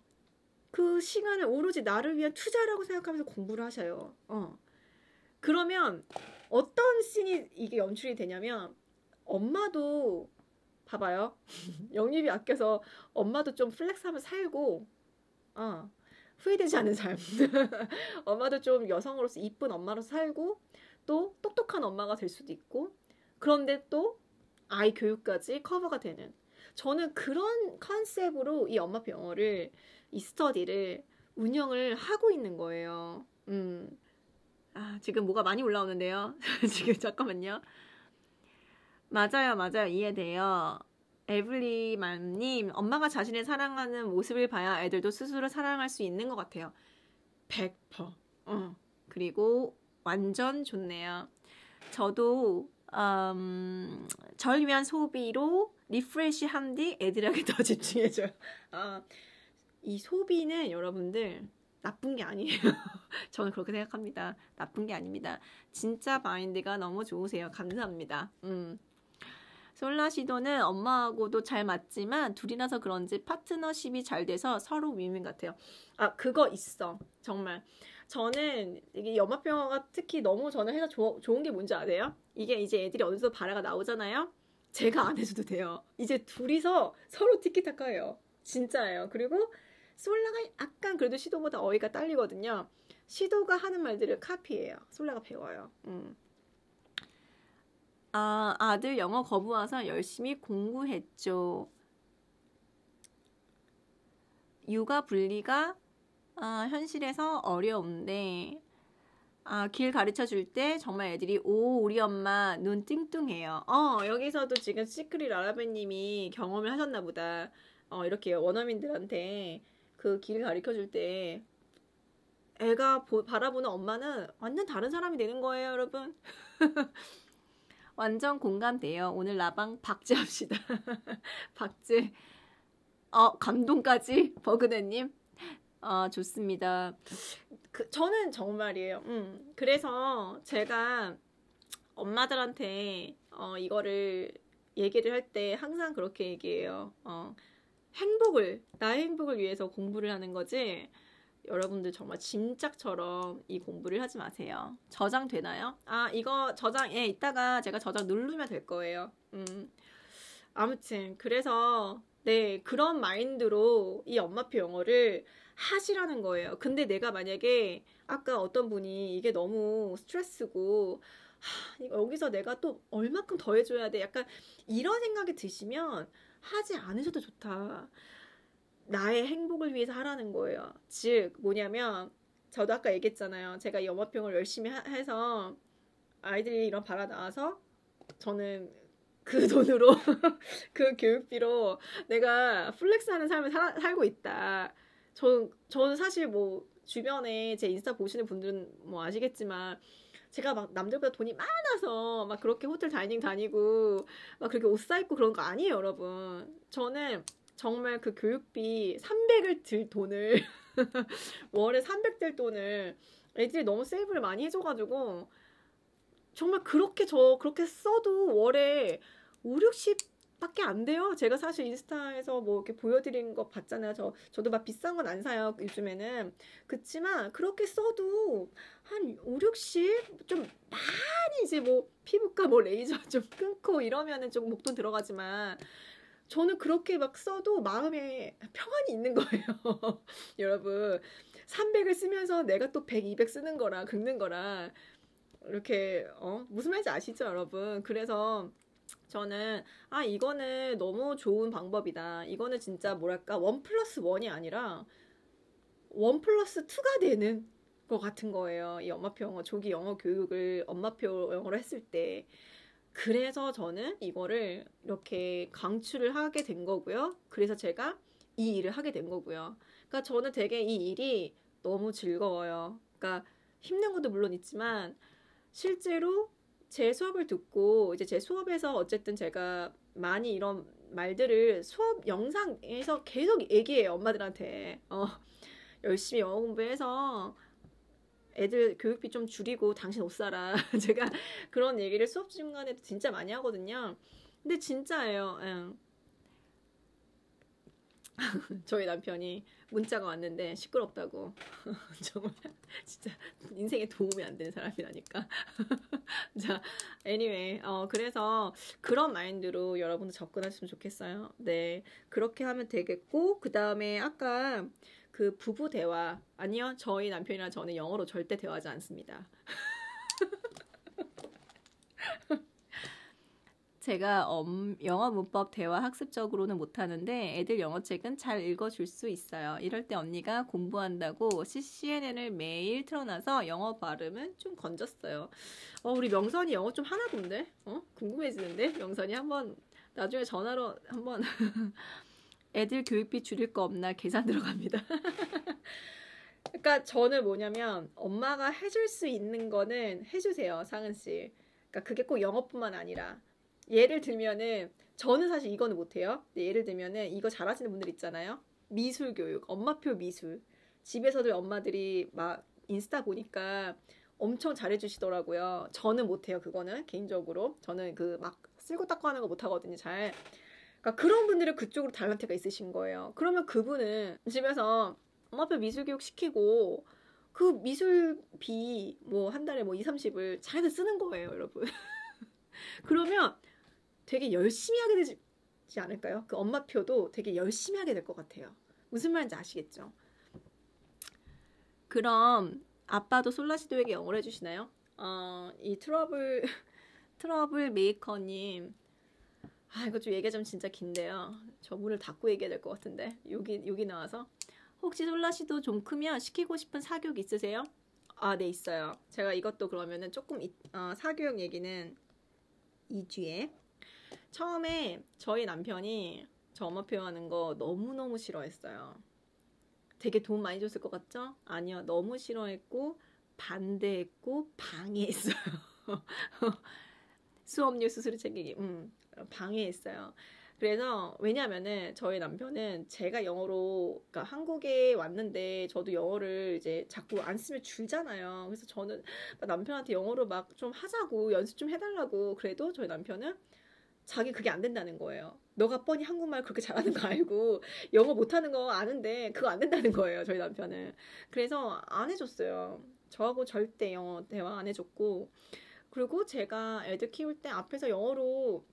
Speaker 1: 그 시간을 오로지 나를 위한 투자라고 생각하면서 공부를 하셔요. 어. 그러면 어떤 씬이 이게 연출이 되냐면 엄마도 봐봐요. 영입이 아껴서 엄마도 좀 플렉스하면 살고 어. 후회되지 않은 삶. 엄마도 좀 여성으로서 이쁜 엄마로 살고 또 똑똑한 엄마가 될 수도 있고 그런데 또 아이 교육까지 커버가 되는 저는 그런 컨셉으로 이엄마병어를 이 스터디를 운영을 하고 있는 거예요. 음. 아, 지금 뭐가 많이 올라오는데요. 지금 잠깐만요. 맞아요, 맞아요. 이해돼요. 에블리맘님, 엄마가 자신을 사랑하는 모습을 봐야 애들도 스스로 사랑할 수 있는 것 같아요. 100%. 어. 그리고 완전 좋네요. 저도 음, 절 위한 소비로 리프레시 한뒤 애들에게 더 집중해줘요. 어. 이 소비는 여러분들 나쁜 게 아니에요. 저는 그렇게 생각합니다. 나쁜 게 아닙니다. 진짜 마인드가 너무 좋으세요. 감사합니다. 음. 솔라시도는 엄마하고도 잘 맞지만 둘이라서 그런지 파트너십이 잘 돼서 서로 윈윈 같아요. 아 그거 있어 정말. 저는 이게 연마평화가 특히 너무 저는 해서 조, 좋은 게 뭔지 아세요? 이게 이제 애들이 어느 정도 발화가 나오잖아요. 제가 안 해줘도 돼요. 이제 둘이서 서로 티키타카예요. 진짜예요. 그리고 솔라가 약간 그래도 시도보다 어이가 딸리거든요. 시도가 하는 말들을 카피해요. 솔라가 배워요. 음. 아, 아들 영어 거부 와서 열심히 공부했죠. 육아 분리가 아, 현실에서 어려운데 아, 길 가르쳐 줄 때 정말 애들이 오 우리 엄마 눈 띵뚱해요. 어 여기서도 지금 시크릿 아라베님이 경험을 하셨나 보다. 어 이렇게 원어민들한테 그 길을 가르쳐 줄때 애가 보, 바라보는 엄마는 완전 다른 사람이 되는 거예요, 여러분. 완전 공감돼요. 오늘 라방 박제합시다. 박제. 어, 감동까지 버그네님. 아, 좋습니다. 그, 저는 정말이에요. 음, 그래서 제가 엄마들한테 어, 이거를 얘기를 할 때 항상 그렇게 얘기해요. 어, 행복을 나의 행복을 위해서 공부를 하는 거지 여러분들 정말 짐짝처럼 이 공부를 하지 마세요. 저장 되나요? 아 이거 저장 예 이따가 제가 저장 누르면 될 거예요. 음 아무튼 그래서 네 그런 마인드로 이 엄마표 영어를 하시라는 거예요. 근데 내가 만약에 아까 어떤 분이 이게 너무 스트레스고 하, 여기서 내가 또 얼마큼 더 해줘야 돼 약간 이런 생각이 드시면 하지 않으셔도 좋다. 나의 행복을 위해서 하라는 거예요. 즉, 뭐냐면, 저도 아까 얘기했잖아요. 제가 영어평을 열심히 하, 해서 아이들이 이런 바가 나와서 저는 그 돈으로, 그 교육비로 내가 플렉스 하는 삶을 살, 살고 있다. 저, 저는 사실 뭐, 주변에 제 인스타 보시는 분들은 뭐 아시겠지만, 제가 막 남들보다 돈이 많아서 막 그렇게 호텔 다이닝 다니고 막 그렇게 옷 사입고 그런 거 아니에요, 여러분. 저는 정말 그 교육비 300을 들 돈을 월에 300 들 돈을 애들이 너무 세이브를 많이 해줘가지고 정말 그렇게 저 그렇게 써도 월에 5, 60 밖에 안 돼요. 제가 사실 인스타에서 뭐 이렇게 보여드린 거 봤잖아요. 저, 저도 막 비싼 건 안 사요. 요즘에는. 그치만 그렇게 써도 한 5, 60? 좀 많이 이제 뭐 피부과 뭐 레이저 좀 끊고 이러면은 조금 목돈 들어가지만 저는 그렇게 막 써도 마음에 평안이 있는 거예요. 여러분. 300을 쓰면서 내가 또 100, 200 쓰는 거랑 긁는 거랑 이렇게 어 무슨 말인지 아시죠 여러분 그래서 저는 아 이거는 너무 좋은 방법이다. 이거는 진짜 뭐랄까 원 플러스 원이 아니라 원 플러스 투가 되는 것 같은 거예요. 이 엄마표 영어 조기 영어 교육을 엄마표 영어로 했을 때 그래서 저는 이거를 이렇게 강추를 하게 된 거고요. 그래서 제가 이 일을 하게 된 거고요. 그러니까 저는 되게 이 일이 너무 즐거워요. 그러니까 힘든 것도 물론 있지만 실제로 제 수업을 듣고 이제 제 수업에서 어쨌든 제가 많이 이런 말들을 수업 영상에서 계속 얘기해요 엄마들한테 어, 열심히 영어 공부해서 애들 교육비 좀 줄이고 당신 옷 사라 제가 그런 얘기를 수업 중간에도 진짜 많이 하거든요 근데 진짜예요 응. 저희 남편이 문자가 왔는데 시끄럽다고 정말 진짜 인생에 도움이 안 되는 사람이라니까 자 anyway 어, 그래서 그런 마인드로 여러분도 접근하시면 좋겠어요 네 그렇게 하면 되겠고 그 다음에 아까 그 부부 대화 아니요 저희 남편이랑 저는 영어로 절대 대화하지 않습니다 제가 음, 영어 문법 대화 학습적으로는 못하는데 애들 영어책은 잘 읽어줄 수 있어요. 이럴 때 언니가 공부한다고 CCNN을 매일 틀어놔서 영어 발음은 좀 건졌어요. 어, 우리 명선이 영어 좀 하나 본데? 어? 궁금해지는데? 명선이 한번 나중에 전화로 한번 애들 교육비 줄일 거 없나 계산 들어갑니다. 그러니까 저는 뭐냐면 엄마가 해줄 수 있는 거는 해주세요, 상은 씨. 그러니까 그게 꼭 영어뿐만 아니라 예를 들면은 저는 사실 이거는 못해요. 예를 들면은 이거 잘하시는 분들 있잖아요. 미술 교육, 엄마표 미술. 집에서들 엄마들이 막 인스타 보니까 엄청 잘해주시더라고요. 저는 못해요. 그거는 개인적으로 저는 그 막 쓸고 닦고 하는 거 못하거든요. 잘. 그러니까 그런 분들은 그쪽으로 달란트가 있으신 거예요. 그러면 그분은 집에서 엄마표 미술 교육 시키고 그 미술비 뭐 한 달에 뭐 2, 30을 잘해서 쓰는 거예요, 여러분. 그러면 되게 열심히 하게 되지 않을까요? 그 엄마표도 되게 열심히 하게 될 것 같아요. 무슨 말인지 아시겠죠? 그럼 아빠도 솔라시도에게 영어를 해주시나요? 어, 이 트러블 트러블 메이커님 아 이거 좀 얘기 좀 진짜 긴데요. 저 문을 닫고 얘기해야 될 것 같은데 여기 여기 나와서 혹시 솔라시도 좀 크면 시키고 싶은 사교육 있으세요? 아 네 있어요. 제가 이것도 그러면은 조금 이, 어, 사교육 얘기는 이 뒤에 처음에 저희 남편이 저 엄마 표현하는 거 너무너무 싫어했어요. 되게 돈 많이 줬을 것 같죠? 아니요. 너무 싫어했고 반대했고 방해했어요. 수업료 수술료 챙기기. 음. 방해했어요. 그래서 왜냐면은 저희 남편은 제가 영어로 그러니까 한국에 왔는데 저도 영어를 이제 자꾸 안 쓰면 줄잖아요. 그래서 저는 남편한테 영어로 막 좀 하자고 연습 좀 해달라고 그래도 저희 남편은 자기 그게 안 된다는 거예요. 너가 뻔히 한국말 그렇게 잘하는 거 알고 영어 못하는 거 아는데 그거 안 된다는 거예요. 저희 남편은. 그래서 안 해줬어요. 저하고 절대 영어 대화 안 해줬고 그리고 제가 애들 키울 때 앞에서 영어로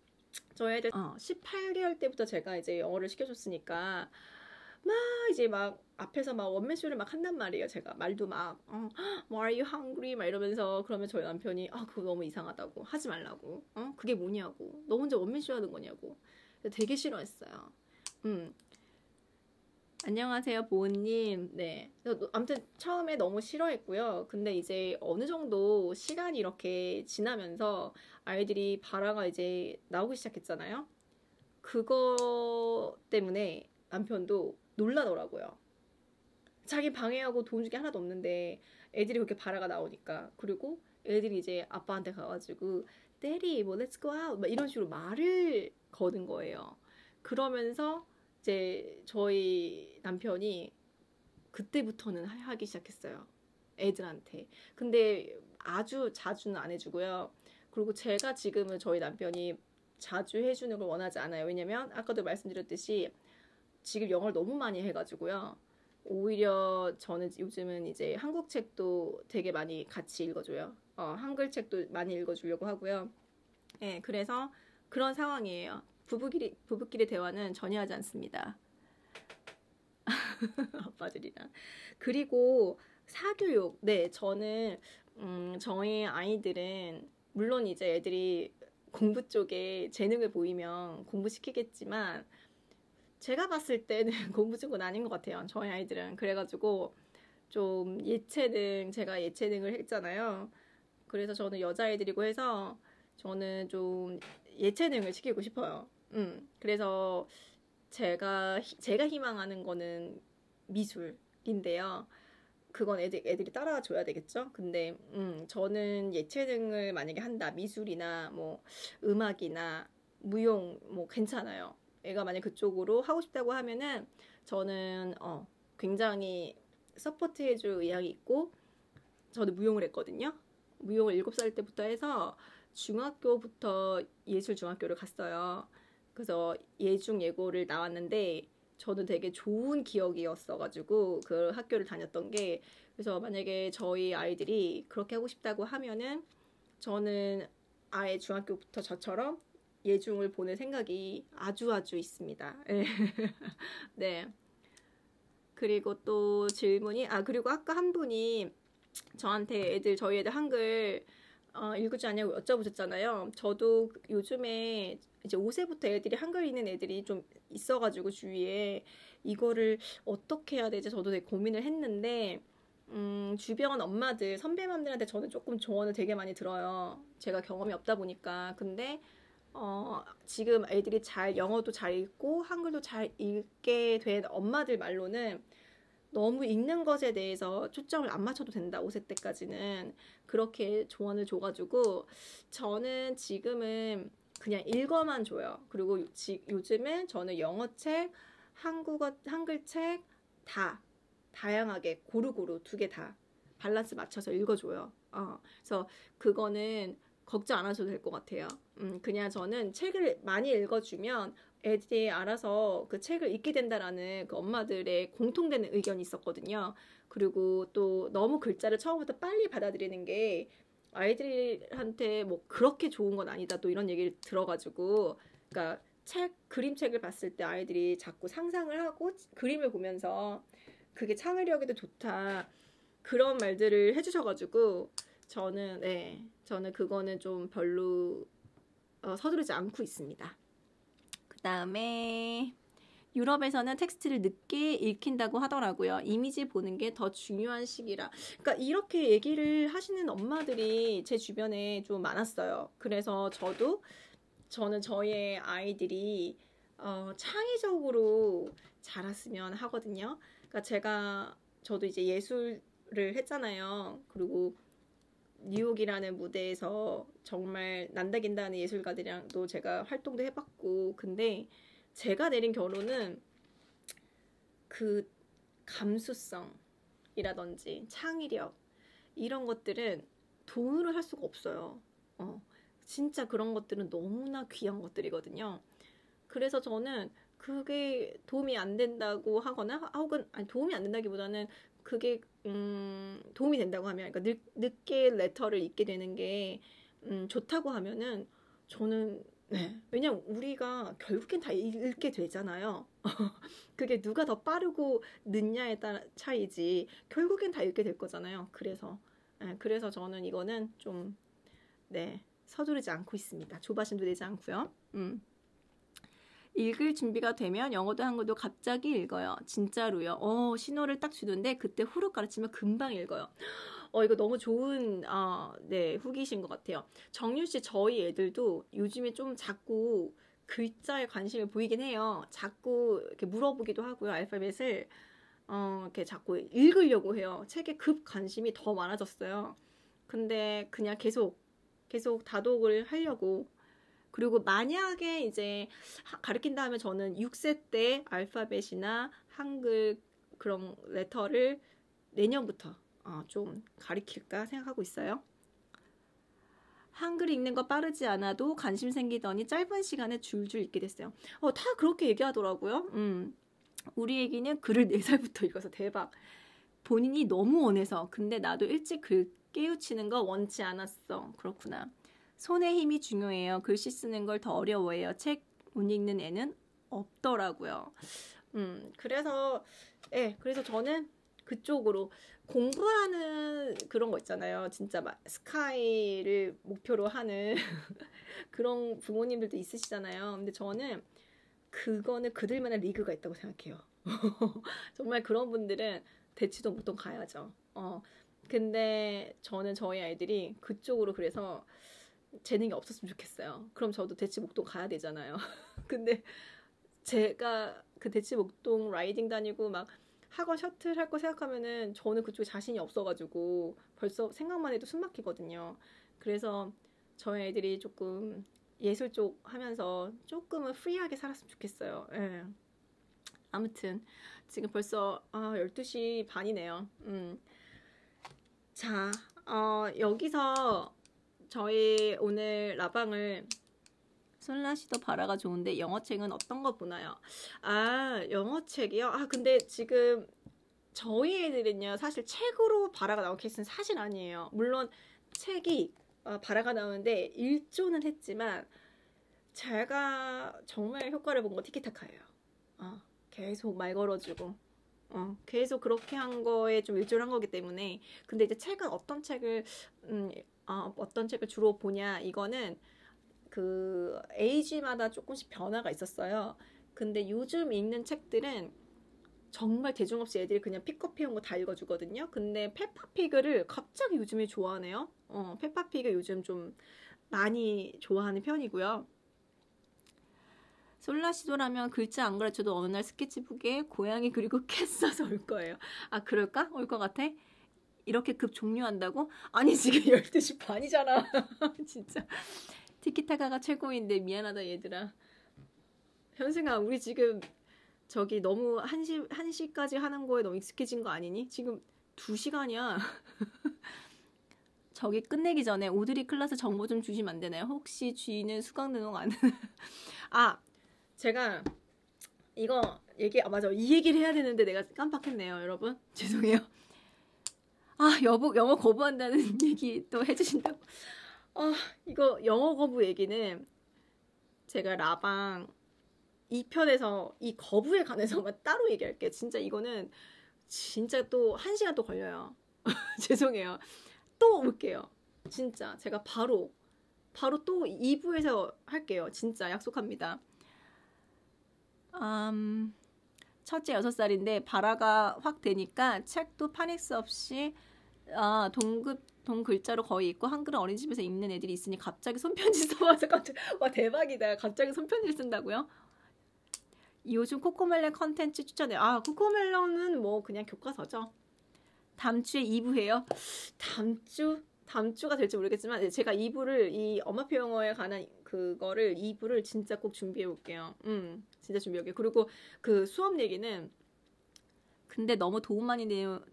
Speaker 1: 저희 애들 18개월 어, 때부터 제가 이제 영어를 시켜줬으니까 막 이제 막 앞에서 막 원맨쇼를 막 한단 말이에요. 제가 말도 막 어, 뭐 are you hungry? 막 이러면서 그러면 저희 남편이 아 그거 너무 이상하다고 하지 말라고 어 그게 뭐냐고 너 혼자 원맨쇼 하는 거냐고 되게 싫어했어요. 음 안녕하세요 보은님. 네 아무튼 처음에 너무 싫어했고요. 근데 이제 어느 정도 시간이 이렇게 지나면서 아이들이 발화가 이제 나오기 시작했잖아요. 그거 때문에 남편도 놀라더라고요. 자기 방해하고 도움 주기 하나도 없는데 애들이 그렇게 바라가 나오니까 그리고 애들이 이제 아빠한테 가가지고 때리 뭐 렛츠 고 아웃 이런 식으로 말을 거는 거예요. 그러면서 이제 저희 남편이 그때부터는 하기 시작했어요. 애들한테. 근데 아주 자주는 안 해주고요. 그리고 제가 지금은 저희 남편이 자주 해주는 걸 원하지 않아요. 왜냐면 아까도 말씀드렸듯이 지금 영어를 너무 많이 해가지고요. 오히려 저는 요즘은 이제 한국 책도 되게 많이 같이 읽어줘요. 어, 한글 책도 많이 읽어주려고 하고요. 예, 그래서 그런 상황이에요. 부부끼리, 부부끼리 대화는 전혀 하지 않습니다. 아빠들이랑. 그리고 사교육. 네, 저는, 음, 저희 아이들은, 물론 이제 애들이 공부 쪽에 재능을 보이면 공부시키겠지만, 제가 봤을 때는 공부증권 아닌 것 같아요. 저희 아이들은. 그래가지고 좀 예체능, 제가 예체능을 했잖아요. 그래서 저는 여자아이들이고 해서 저는 좀 예체능을 시키고 싶어요. 음, 그래서 제가, 제가 희망하는 거는 미술인데요. 그건 애들, 애들이 따라줘야 되겠죠? 근데, 음, 저는 예체능을 만약에 한다. 미술이나 뭐 음악이나 무용, 뭐 괜찮아요. 애가 만약 그쪽으로 하고 싶다고 하면은 저는 어, 굉장히 서포트해줄 의향이 있고 저도 무용을 했거든요. 무용을 일곱 살 때부터 해서 중학교부터 예술중학교를 갔어요. 그래서 예중 예고를 나왔는데 저는 되게 좋은 기억이었어가지고 그 학교를 다녔던 게 그래서 만약에 저희 아이들이 그렇게 하고 싶다고 하면은 저는 아예 중학교부터 저처럼 예중을 보낼 생각이 아주 아주 있습니다. 예. 네. 그리고 또 질문이 아 그리고 아까 한 분이 저한테 애들 저희 애들 한글 어, 읽을줄 아냐고 여쭤보셨잖아요. 저도 요즘에 이제 5세부터 애들이 한글 읽는 애들이 좀 있어가지고 주위에 이거를 어떻게 해야 되지 저도 되게 고민을 했는데 음, 주변 엄마들, 선배맘들한테 저는 조금 조언을 되게 많이 들어요. 제가 경험이 없다 보니까. 근데 어, 지금 애들이 잘 영어도 잘 읽고 한글도 잘 읽게 된 엄마들 말로는 너무 읽는 것에 대해서 초점을 안 맞춰도 된다 5세 때까지는 그렇게 조언을 줘가지고 저는 지금은 그냥 읽어만 줘요 그리고 요즘은 저는 영어책 한국어 한글책 다 다양하게 고루고루 두 개 다 밸런스 맞춰서 읽어줘요 어, 그래서 그거는 걱정 안 하셔도 될 것 같아요. 음, 그냥 저는 책을 많이 읽어주면 애들이 알아서 그 책을 읽게 된다라는 그 엄마들의 공통되는 의견이 있었거든요. 그리고 또 너무 글자를 처음부터 빨리 받아들이는 게 아이들한테 뭐 그렇게 좋은 건 아니다 또 이런 얘기를 들어가지고 그러니까 책 그림책을 봤을 때 아이들이 자꾸 상상을 하고 그림을 보면서 그게 창의력에도 좋다 그런 말들을 해주셔가지고 저는 네, 저는 그거는 좀 별로 어, 서두르지 않고 있습니다. 그 다음에 유럽에서는 텍스트를 늦게 읽힌다고 하더라고요. 이미지 보는 게 더 중요한 시기라. 그러니까 이렇게 얘기를 하시는 엄마들이 제 주변에 좀 많았어요. 그래서 저도 저는 저의 아이들이 어, 창의적으로 자랐으면 하거든요. 그러니까 제가 저도 이제 예술을 했잖아요. 그리고 뉴욕이라는 무대에서 정말 난다긴다는 예술가들이랑도 제가 활동도 해봤고 근데 제가 내린 결론은 그 감수성이라든지 창의력 이런 것들은 돈으로 할 수가 없어요. 어, 진짜 그런 것들은 너무나 귀한 것들이거든요. 그래서 저는 그게 도움이 안 된다고 하거나 혹은 아니 도움이 안 된다기보다는 그게 음, 도움이 된다고 하면 그러니까 늦, 늦게 레터를 읽게 되는 게 음, 좋다고 하면은 저는 네. 왜냐면 우리가 결국엔 다 읽게 되잖아요. 그게 누가 더 빠르고 늦냐에 따라 차이지 결국엔 다 읽게 될 거잖아요. 그래서 네, 그래서 저는 이거는 좀 네, 서두르지 않고 있습니다. 조바심도 되지 않고요. 음. 읽을 준비가 되면 영어도 한국도 갑자기 읽어요. 진짜로요. 어, 신호를 딱 주는데 그때 후룩 루 가르치면 금방 읽어요. 어, 이거 너무 좋은, 아, 네, 후기신 것 같아요. 정유 씨, 저희 애들도 요즘에 좀 자꾸 글자에 관심을 보이긴 해요. 자꾸 이렇게 물어보기도 하고요. 알파벳을. 어, 이렇게 자꾸 읽으려고 해요. 책에 급 관심이 더 많아졌어요. 근데 그냥 계속, 계속 다독을 하려고 그리고 만약에 이제 가르킨다 음에 저는 6세 때 알파벳이나 한글 그런 레터를 내년부터 어, 좀 가르칠까 생각하고 있어요. 한글 읽는 거 빠르지 않아도 관심 생기더니 짧은 시간에 줄줄 읽게 됐어요. 어, 다 그렇게 얘기하더라고요. 음. 우리 애기는 글을 4살부터 읽어서 대박. 본인이 너무 원해서. 근데 나도 일찍 글 깨우치는 거 원치 않았어. 그렇구나. 손의 힘이 중요해요. 글씨 쓰는 걸 더 어려워해요. 책못 읽는 애는 없더라고요. 음, 그래서, 예, 그래서 저는 그쪽으로 공부하는 그런 거 있잖아요. 진짜 막 스카이를 목표로 하는 그런 부모님들도 있으시잖아요. 근데 저는 그거는 그들만의 리그가 있다고 생각해요. 정말 그런 분들은 대치도 보통 가야죠. 어. 근데 저는 저희 아이들이 그쪽으로 그래서 재능이 없었으면 좋겠어요. 그럼 저도 대치목동 가야 되잖아요. 근데 제가 그 대치목동 라이딩 다니고 막 학원 셔틀 할 거 생각하면은 저는 그쪽에 자신이 없어가지고 벌써 생각만 해도 숨 막히거든요. 그래서 저희 애들이 조금 예술 쪽 하면서 조금은 프리하게 살았으면 좋겠어요. 예. 아무튼 지금 벌써 아, 12시 반이네요. 음. 자, 어, 여기서 저희 오늘 라방을 솔라시도 바라가 좋은데 영어책은 어떤 거 보나요? 아 영어책이요? 아 근데 지금 저희 애들은요 사실 책으로 바라가 나온 케이스는 사실 아니에요 물론 책이 어, 바라가 나오는데 일조는 했지만 제가 정말 효과를 본 건 티키타카예요 어, 계속 말 걸어주고 어, 계속 그렇게 한 거에 좀 일조를 한 거기 때문에 근데 이제 책은 어떤 책을 음, 어, 어떤 책을 주로 보냐 이거는 그 에이지마다 조금씩 변화가 있었어요. 근데 요즘 읽는 책들은 정말 대중 없이 애들이 그냥 픽업해온 거 다 읽어주거든요. 근데 페파피그를 갑자기 요즘에 좋아하네요. 어, 페파피그 요즘 좀 많이 좋아하는 편이고요. 솔라시도라면 글자 안그르쳐도 어느 날 스케치북에 고양이 그리고 캣 써서 올 거예요. 아 그럴까? 올 것 같아? 이렇게 급 종료한다고? 아니 지금 12시 반이잖아. 진짜 티키타카가 최고인데 미안하다 얘들아. 현승아 우리 지금 저기 너무 1시 1시까지 하는 거에 너무 익숙해진 거 아니니? 지금 2시간이야. 저기 끝내기 전에 오드리 클라스 정보 좀 주시면 안 되나요? 혹시 쥐는 수강 능력 안 아, 제가 이거 얘기 아 맞아. 이 얘기를 해야 되는데 내가 깜빡했네요, 여러분. 죄송해요. 아, 여보, 영어 거부한다는 얘기 또 해주신다고. 아, 이거 영어 거부 얘기는 제가 라방 2편에서 이 거부에 관해서만 따로 얘기할게요. 진짜 이거는 진짜 또 한 시간 또 걸려요. 죄송해요. 또 올게요. 진짜 제가 바로 바로 또 2부에서 할게요. 진짜 약속합니다. 음, 첫째 6살인데 발화가 확 되니까 책도 파닉스 없이 아 동급 동 글자로 거의 있고 한글은 어린이집에서 읽는 애들이 있으니 갑자기 손편지 써와서 깜짝 와 대박이다 갑자기 손편지를 쓴다고요? 요즘 코코멜론 컨텐츠 추천해 아 코코멜론은 뭐 그냥 교과서죠 다음 주에 2부 해요 다음 주 다음 주가 될지 모르겠지만 네, 제가 2부를 이 엄마표 영어에 관한 그거를 2부를 진짜 꼭 준비해 볼게요 음 진짜 준비해 볼게요 그리고 그 수업 얘기는 근데 너무 도움 많이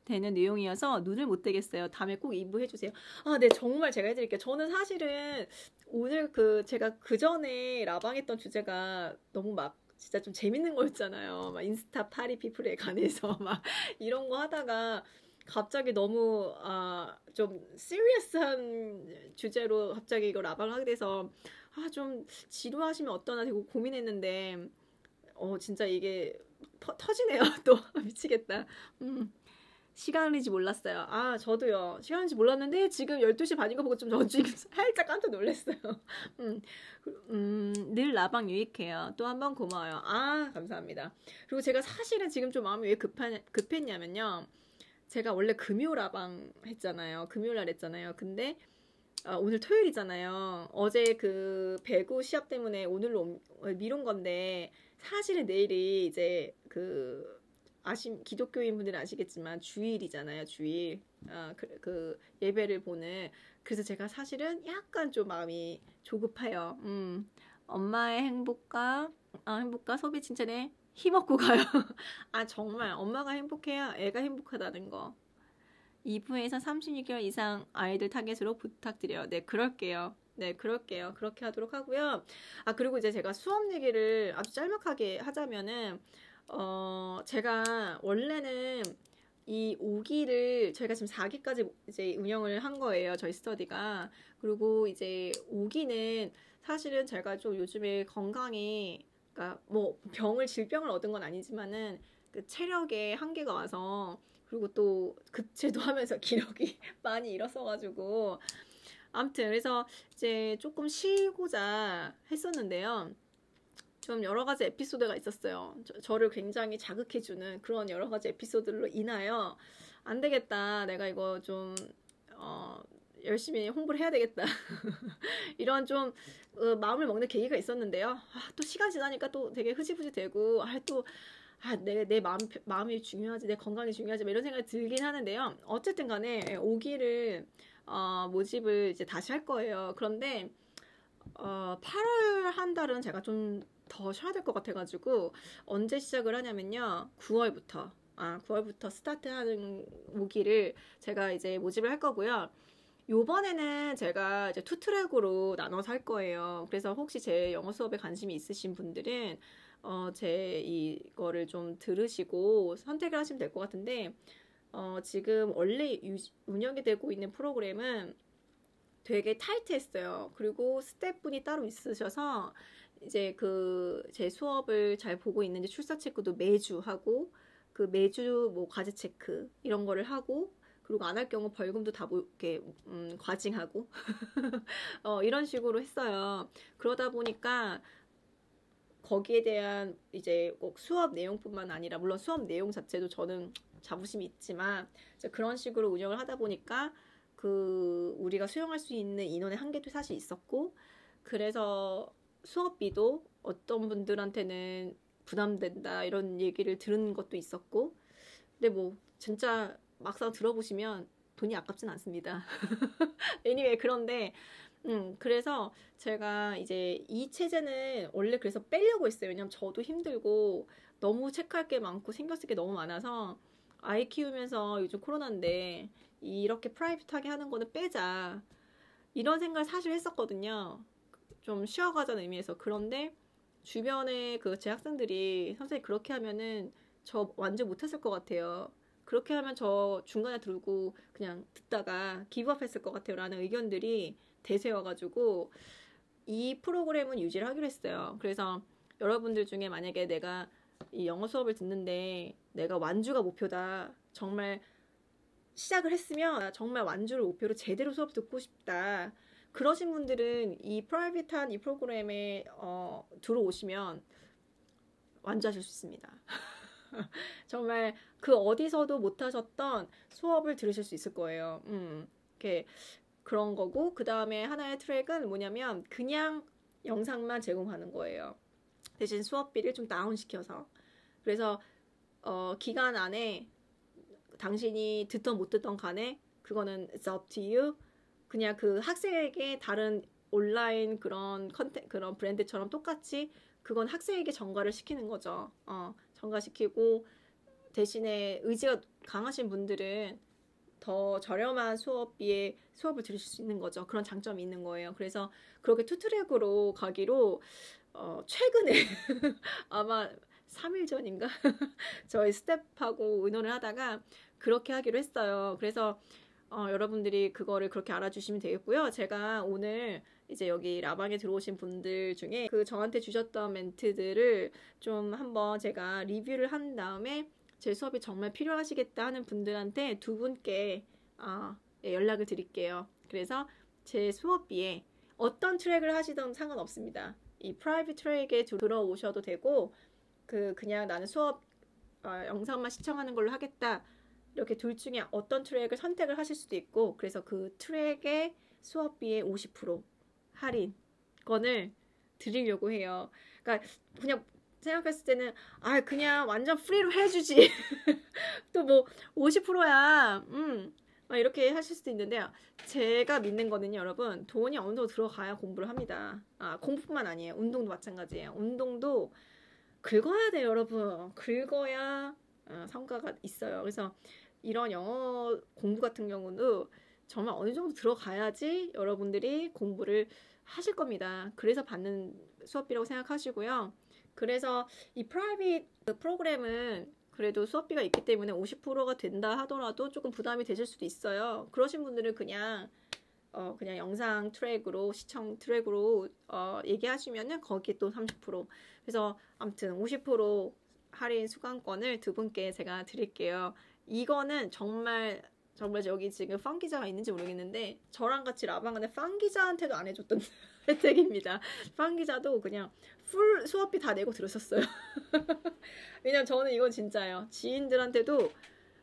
Speaker 1: 되는 내용이어서 눈을 못 떼겠어요. 다음에 꼭 이부 해주세요. 아, 네, 정말 제가 해드릴게요. 저는 사실은 오늘 그 제가 그 전에 라방했던 주제가 너무 막 진짜 좀 재밌는 거였잖아요. 막 인스타 파리 피플에 관해서 막 이런 거 하다가 갑자기 너무 아, 좀시리얼스한 주제로 갑자기 이거 라방 하게 돼서 아, 좀 지루하시면 어떠나 되고 고민했는데 어, 진짜 이게 터, 지네요또 미치겠다. 음. 시간인지 몰랐어요. 아, 저도요. 시간인지 몰랐는데 지금 12시 반인 거 보고 좀저 지금 살짝 깜짝 놀랐어요. 음, 그, 음, 늘 나방 유익해요. 또 한 번 고마워요. 아, 감사합니다. 그리고 제가 사실은 지금 좀 마음이 왜 급하, 급했냐면요. 제가 원래 금요 라방 했잖아요. 금요일 날 했잖아요. 근데 아, 오늘 토요일이잖아요. 어제 그 배구 시합 때문에 오늘로 미룬 건데 사실 은 내일이 이제 그 아시 기독교인분들은 아시겠지만 주일이잖아요 주일 아 그, 그 예배를 보는 그래서 제가 사실은 약간 좀 마음이 조급해요 음 엄마의 행복과 아 행복과 소비 칭찬에 힘없고 가요 아 정말 엄마가 행복해야 애가 행복하다는 거 2부에서 36개월 이상 아이들 타겟으로 부탁드려요 네 그럴게요 네, 그럴게요. 그렇게 하도록 하고요. 아, 그리고 이제 제가 수업 얘기를 아주 짤막하게 하자면은, 어, 제가 원래는 이 5기를 저희가 지금 4기까지 이제 운영을 한 거예요. 저희 스터디가. 그리고 이제 5기는 사실은 제가 좀 요즘에 건강에 그러니까 뭐 병을 질병을 얻은 건 아니지만은 그 체력에 한계가 와서 그리고 또 급제도 하면서 기력이 많이 잃었어가지고 아무튼 그래서 이제 조금 쉬고자 했었는데요. 좀 여러 가지 에피소드가 있었어요. 저, 를 굉장히 자극해주는 그런 여러 가지 에피소드로 인하여 안 되겠다. 내가 이거 좀 어, 열심히 홍보를 해야 되겠다. 이런 좀 어, 마음을 먹는 계기가 있었는데요. 아, 또 시간 지나니까 또 되게 흐지부지 되고 아, 또 아, 내, 내 마음, 마음이 중요하지, 내 건강이 중요하지, 이런 생각이 들긴 하는데요. 어쨌든 간에 오기를 어, 모집을 이제 다시 할 거예요. 그런데 어, 8월 한 달은 제가 좀 더 쉬어야 될 것 같아가지고 언제 시작을 하냐면요. 9월부터 아 9월부터 스타트하는 무기를 제가 이제 모집을 할 거고요. 요번에는 제가 이제 투 트랙으로 나눠서 할 거예요. 그래서 혹시 제 영어 수업에 관심이 있으신 분들은 어, 제 이거를 좀 들으시고 선택을 하시면 될 것 같은데 어, 지금 원래 유, 운영이 되고 있는 프로그램은 되게 타이트했어요. 그리고 스태프분이 따로 있으셔서 이제 그 제 수업을 잘 보고 있는지 출사 체크도 매주 하고 그 매주 뭐 과제 체크 이런 거를 하고 그리고 안 할 경우 벌금도 다 뭐 이렇게 음, 과징하고 어, 이런 식으로 했어요. 그러다 보니까 거기에 대한 이제 꼭 수업 내용뿐만 아니라 물론 수업 내용 자체도 저는 자부심이 있지만 그런 식으로 운영을 하다 보니까 그 우리가 수용할 수 있는 인원의 한계도 사실 있었고 그래서 수업비도 어떤 분들한테는 부담된다 이런 얘기를 들은 것도 있었고 근데 뭐 진짜 막상 들어보시면 돈이 아깝진 않습니다. 애니 y w 그런데 음 그래서 제가 이제 이 체제는 원래 그래서 빼려고 했어요. 왜냐면 저도 힘들고 너무 체크할 게 많고 생경쓸게 너무 많아서 아이 키우면서 요즘 코로나인데 이렇게 프라이빗하게 하는 거는 빼자. 이런 생각을 사실 했었거든요. 좀 쉬어가자는 의미에서. 그런데 주변에 그제 학생들이 선생님 그렇게 하면은 저 완전 못했을 것 같아요. 그렇게 하면 저 중간에 들고 그냥 듣다가 기부업했을 것 같아요. 라는 의견들이 대세여가지고 이 프로그램은 유지를 하기로 했어요. 그래서 여러분들 중에 만약에 내가 이 영어 수업을 듣는데 내가 완주가 목표다. 정말 시작을 했으면 정말 완주를 목표로 제대로 수업 듣고 싶다. 그러신 분들은 이 프라이빗한 이 프로그램에 어, 들어오시면 완주하실 수 있습니다. 정말 그 어디서도 못하셨던 수업을 들으실 수 있을 거예요. 음, 이렇게 그런 거고 그 다음에 하나의 트랙은 뭐냐면 그냥 영상만 제공하는 거예요. 대신 수업비를 좀 다운시켜서 그래서 어, 기간 안에 당신이 듣던 못 듣던 간에 그거는 it's up to you 그냥 그 학생에게 다른 온라인 그런 컨텐 그런 브랜드처럼 똑같이 그건 학생에게 전가를 시키는 거죠. 어, 전가시키고 대신에 의지가 강하신 분들은 더 저렴한 수업비에 수업을 들으실 수 있는 거죠. 그런 장점이 있는 거예요. 그래서 그렇게 투트랙으로 가기로 어, 최근에 아마 3일 전인가 저희 스텝하고 의논을 하다가 그렇게 하기로 했어요. 그래서 어, 여러분들이 그거를 그렇게 알아주시면 되겠고요. 제가 오늘 이제 여기 라방에 들어오신 분들 중에 그 저한테 주셨던 멘트들을 좀 한번 제가 리뷰를 한 다음에 제 수업이 정말 필요하시겠다 하는 분들한테 두 분께 어, 예, 연락을 드릴게요. 그래서 제 수업비에 어떤 트랙을 하시던 상관없습니다. 이 프라이빗 트랙에 들어오셔도 되고 그 그냥 나는 수업 어, 영상만 시청하는 걸로 하겠다 이렇게 둘 중에 어떤 트랙을 선택을 하실 수도 있고 그래서 그 트랙의 수업비의 50% 할인권을 드리려고 해요. 그러니까 그냥 생각했을 때는 아 그냥 완전 프리로 해주지 또 뭐 50%야 음 이렇게 하실 수도 있는데요. 제가 믿는 거는요, 여러분. 돈이 어느 정도 들어가야 공부를 합니다. 아, 공부뿐만 아니에요. 운동도 마찬가지예요. 운동도 긁어야 돼요, 여러분. 긁어야 어, 성과가 있어요. 그래서 이런 영어 공부 같은 경우도 정말 어느 정도 들어가야지 여러분들이 공부를 하실 겁니다. 그래서 받는 수업이라고 생각하시고요. 그래서 이 프라이빗 프로그램은 그래도 수업비가 있기 때문에 50%가 된다 하더라도 조금 부담이 되실 수도 있어요. 그러신 분들은 그냥 어, 그냥 영상 트랙으로 시청 트랙으로 어, 얘기하시면은 거기 또30% 그래서 아무튼 50% 할인 수강권을 두 분께 제가 드릴게요. 이거는 정말 정말 여기 지금 팡 기자가 있는지 모르겠는데 저랑 같이 라방하는 팡 기자한테도 안 해줬던 혜택입니다. 팡 기자도 그냥 풀 수업비 다 내고 들었었어요. 왜냐면 저는 이건 진짜예요. 지인들한테도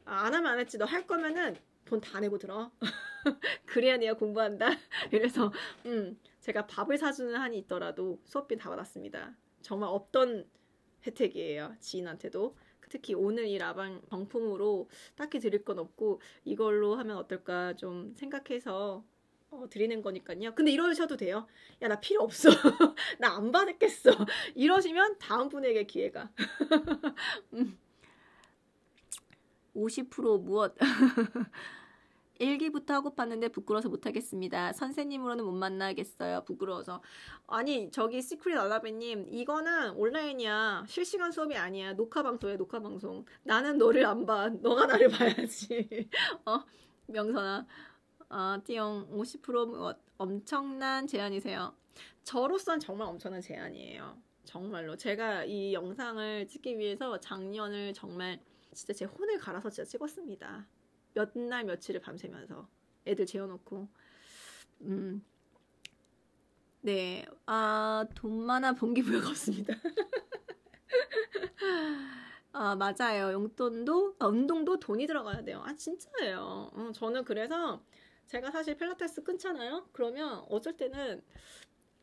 Speaker 1: 아, 안 하면 안 했지 너 할 거면은 돈 다 내고 들어. 그래야 내가 공부한다. 이래서 음 제가 밥을 사주는 한이 있더라도 수업비 다 받았습니다. 정말 없던 혜택이에요. 지인한테도. 특히 오늘 이 라방 정품으로 딱히 드릴 건 없고 이걸로 하면 어떨까 좀 생각해서 어, 드리는 거니까요. 근데 이러셔도 돼요. 야, 나 필요 없어. 나 안 받겠어. 이러시면 다음 분에게 기회가. 음. 50% 무엇? 일기부터 하고 봤는데 부끄러워서 못하겠습니다. 선생님으로는 못 만나겠어요. 부끄러워서. 아니, 저기 시크릿 알라베님, 이거는 온라인이야. 실시간 수업이 아니야. 녹화방송이야, 녹화방송. 나는 너를 안 봐. 너가 나를 봐야지. 어, 명선아. 아, 띠용, 50% 뭐, 엄청난 제안이세요. 저로선 정말 엄청난 제안이에요. 정말로. 제가 이 영상을 찍기 위해서 작년을 정말 진짜 제 혼을 갈아서 진짜 찍었습니다. 몇날 며칠을 밤새면서 애들 재워놓고 음. 네, 아, 돈 많아 번기부여가 없습니다. 아, 맞아요. 용돈도, 아, 운동도 돈이 들어가야 돼요. 아, 진짜예요. 어, 저는 그래서 제가 사실 필라테스 끊잖아요? 그러면 어쩔 때는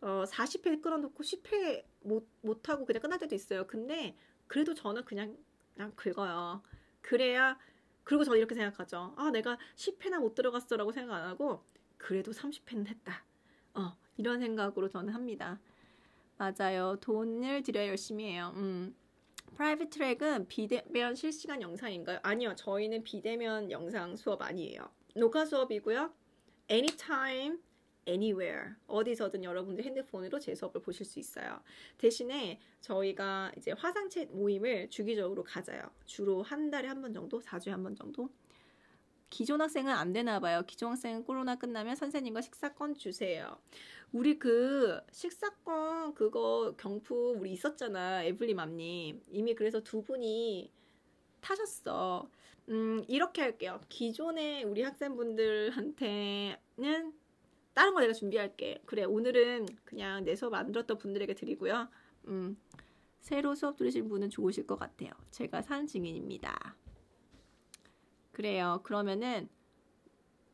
Speaker 1: 어, 40회 끊어놓고 10회 못, 못하고 그냥 끝날 때도 있어요. 근데 그래도 저는 그냥, 그냥 긁어요. 그래야 그리고 저는 이렇게 생각하죠. 아, 내가 10회나 못 들어갔어라고 생각 안 하고 그래도 30회는 했다. 어, 이런 생각으로 저는 합니다. 맞아요. 돈을 들여 야 열심히 해요. 음. 프라이빗 트랙은 비대면 실시간 영상인가요? 아니요. 저희는 비대면 영상 수업 아니에요. 녹화 수업이고요. Anytime anywhere 어디서든 여러분들 핸드폰으로 제 수업을 보실 수 있어요. 대신에 저희가 이제 화상챗 모임을 주기적으로 가져요. 주로 한 달에 한 번 정도, 4주에 한 번 정도. 기존 학생은 안 되나 봐요. 기존 학생은 코로나 끝나면 선생님과 식사권 주세요. 우리 그 식사권 그거 경품 우리 있었잖아. 에블리맘님. 이미 그래서 두 분이 타셨어. 음, 이렇게 할게요. 기존에 우리 학생분들한테는 다른 거 내가 준비할게. 그래, 오늘은 그냥 내서만 들었던 분들에게 드리고요. 음, 새로 수업 들으신 분은 좋으실 것 같아요. 제가 산 증인입니다. 그래요. 그러면은,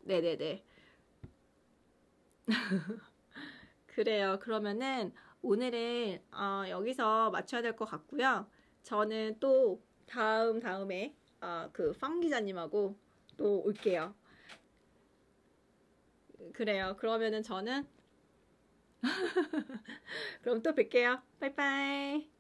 Speaker 1: 네네네. 그래요. 그러면은 오늘은 어, 여기서 마쳐야 될 것 같고요. 저는 또 다음 다음에 어, 그펑 기자님하고 또 올게요. 그래요. 그러면은 저는 그럼 또 뵐게요. 빠이빠이.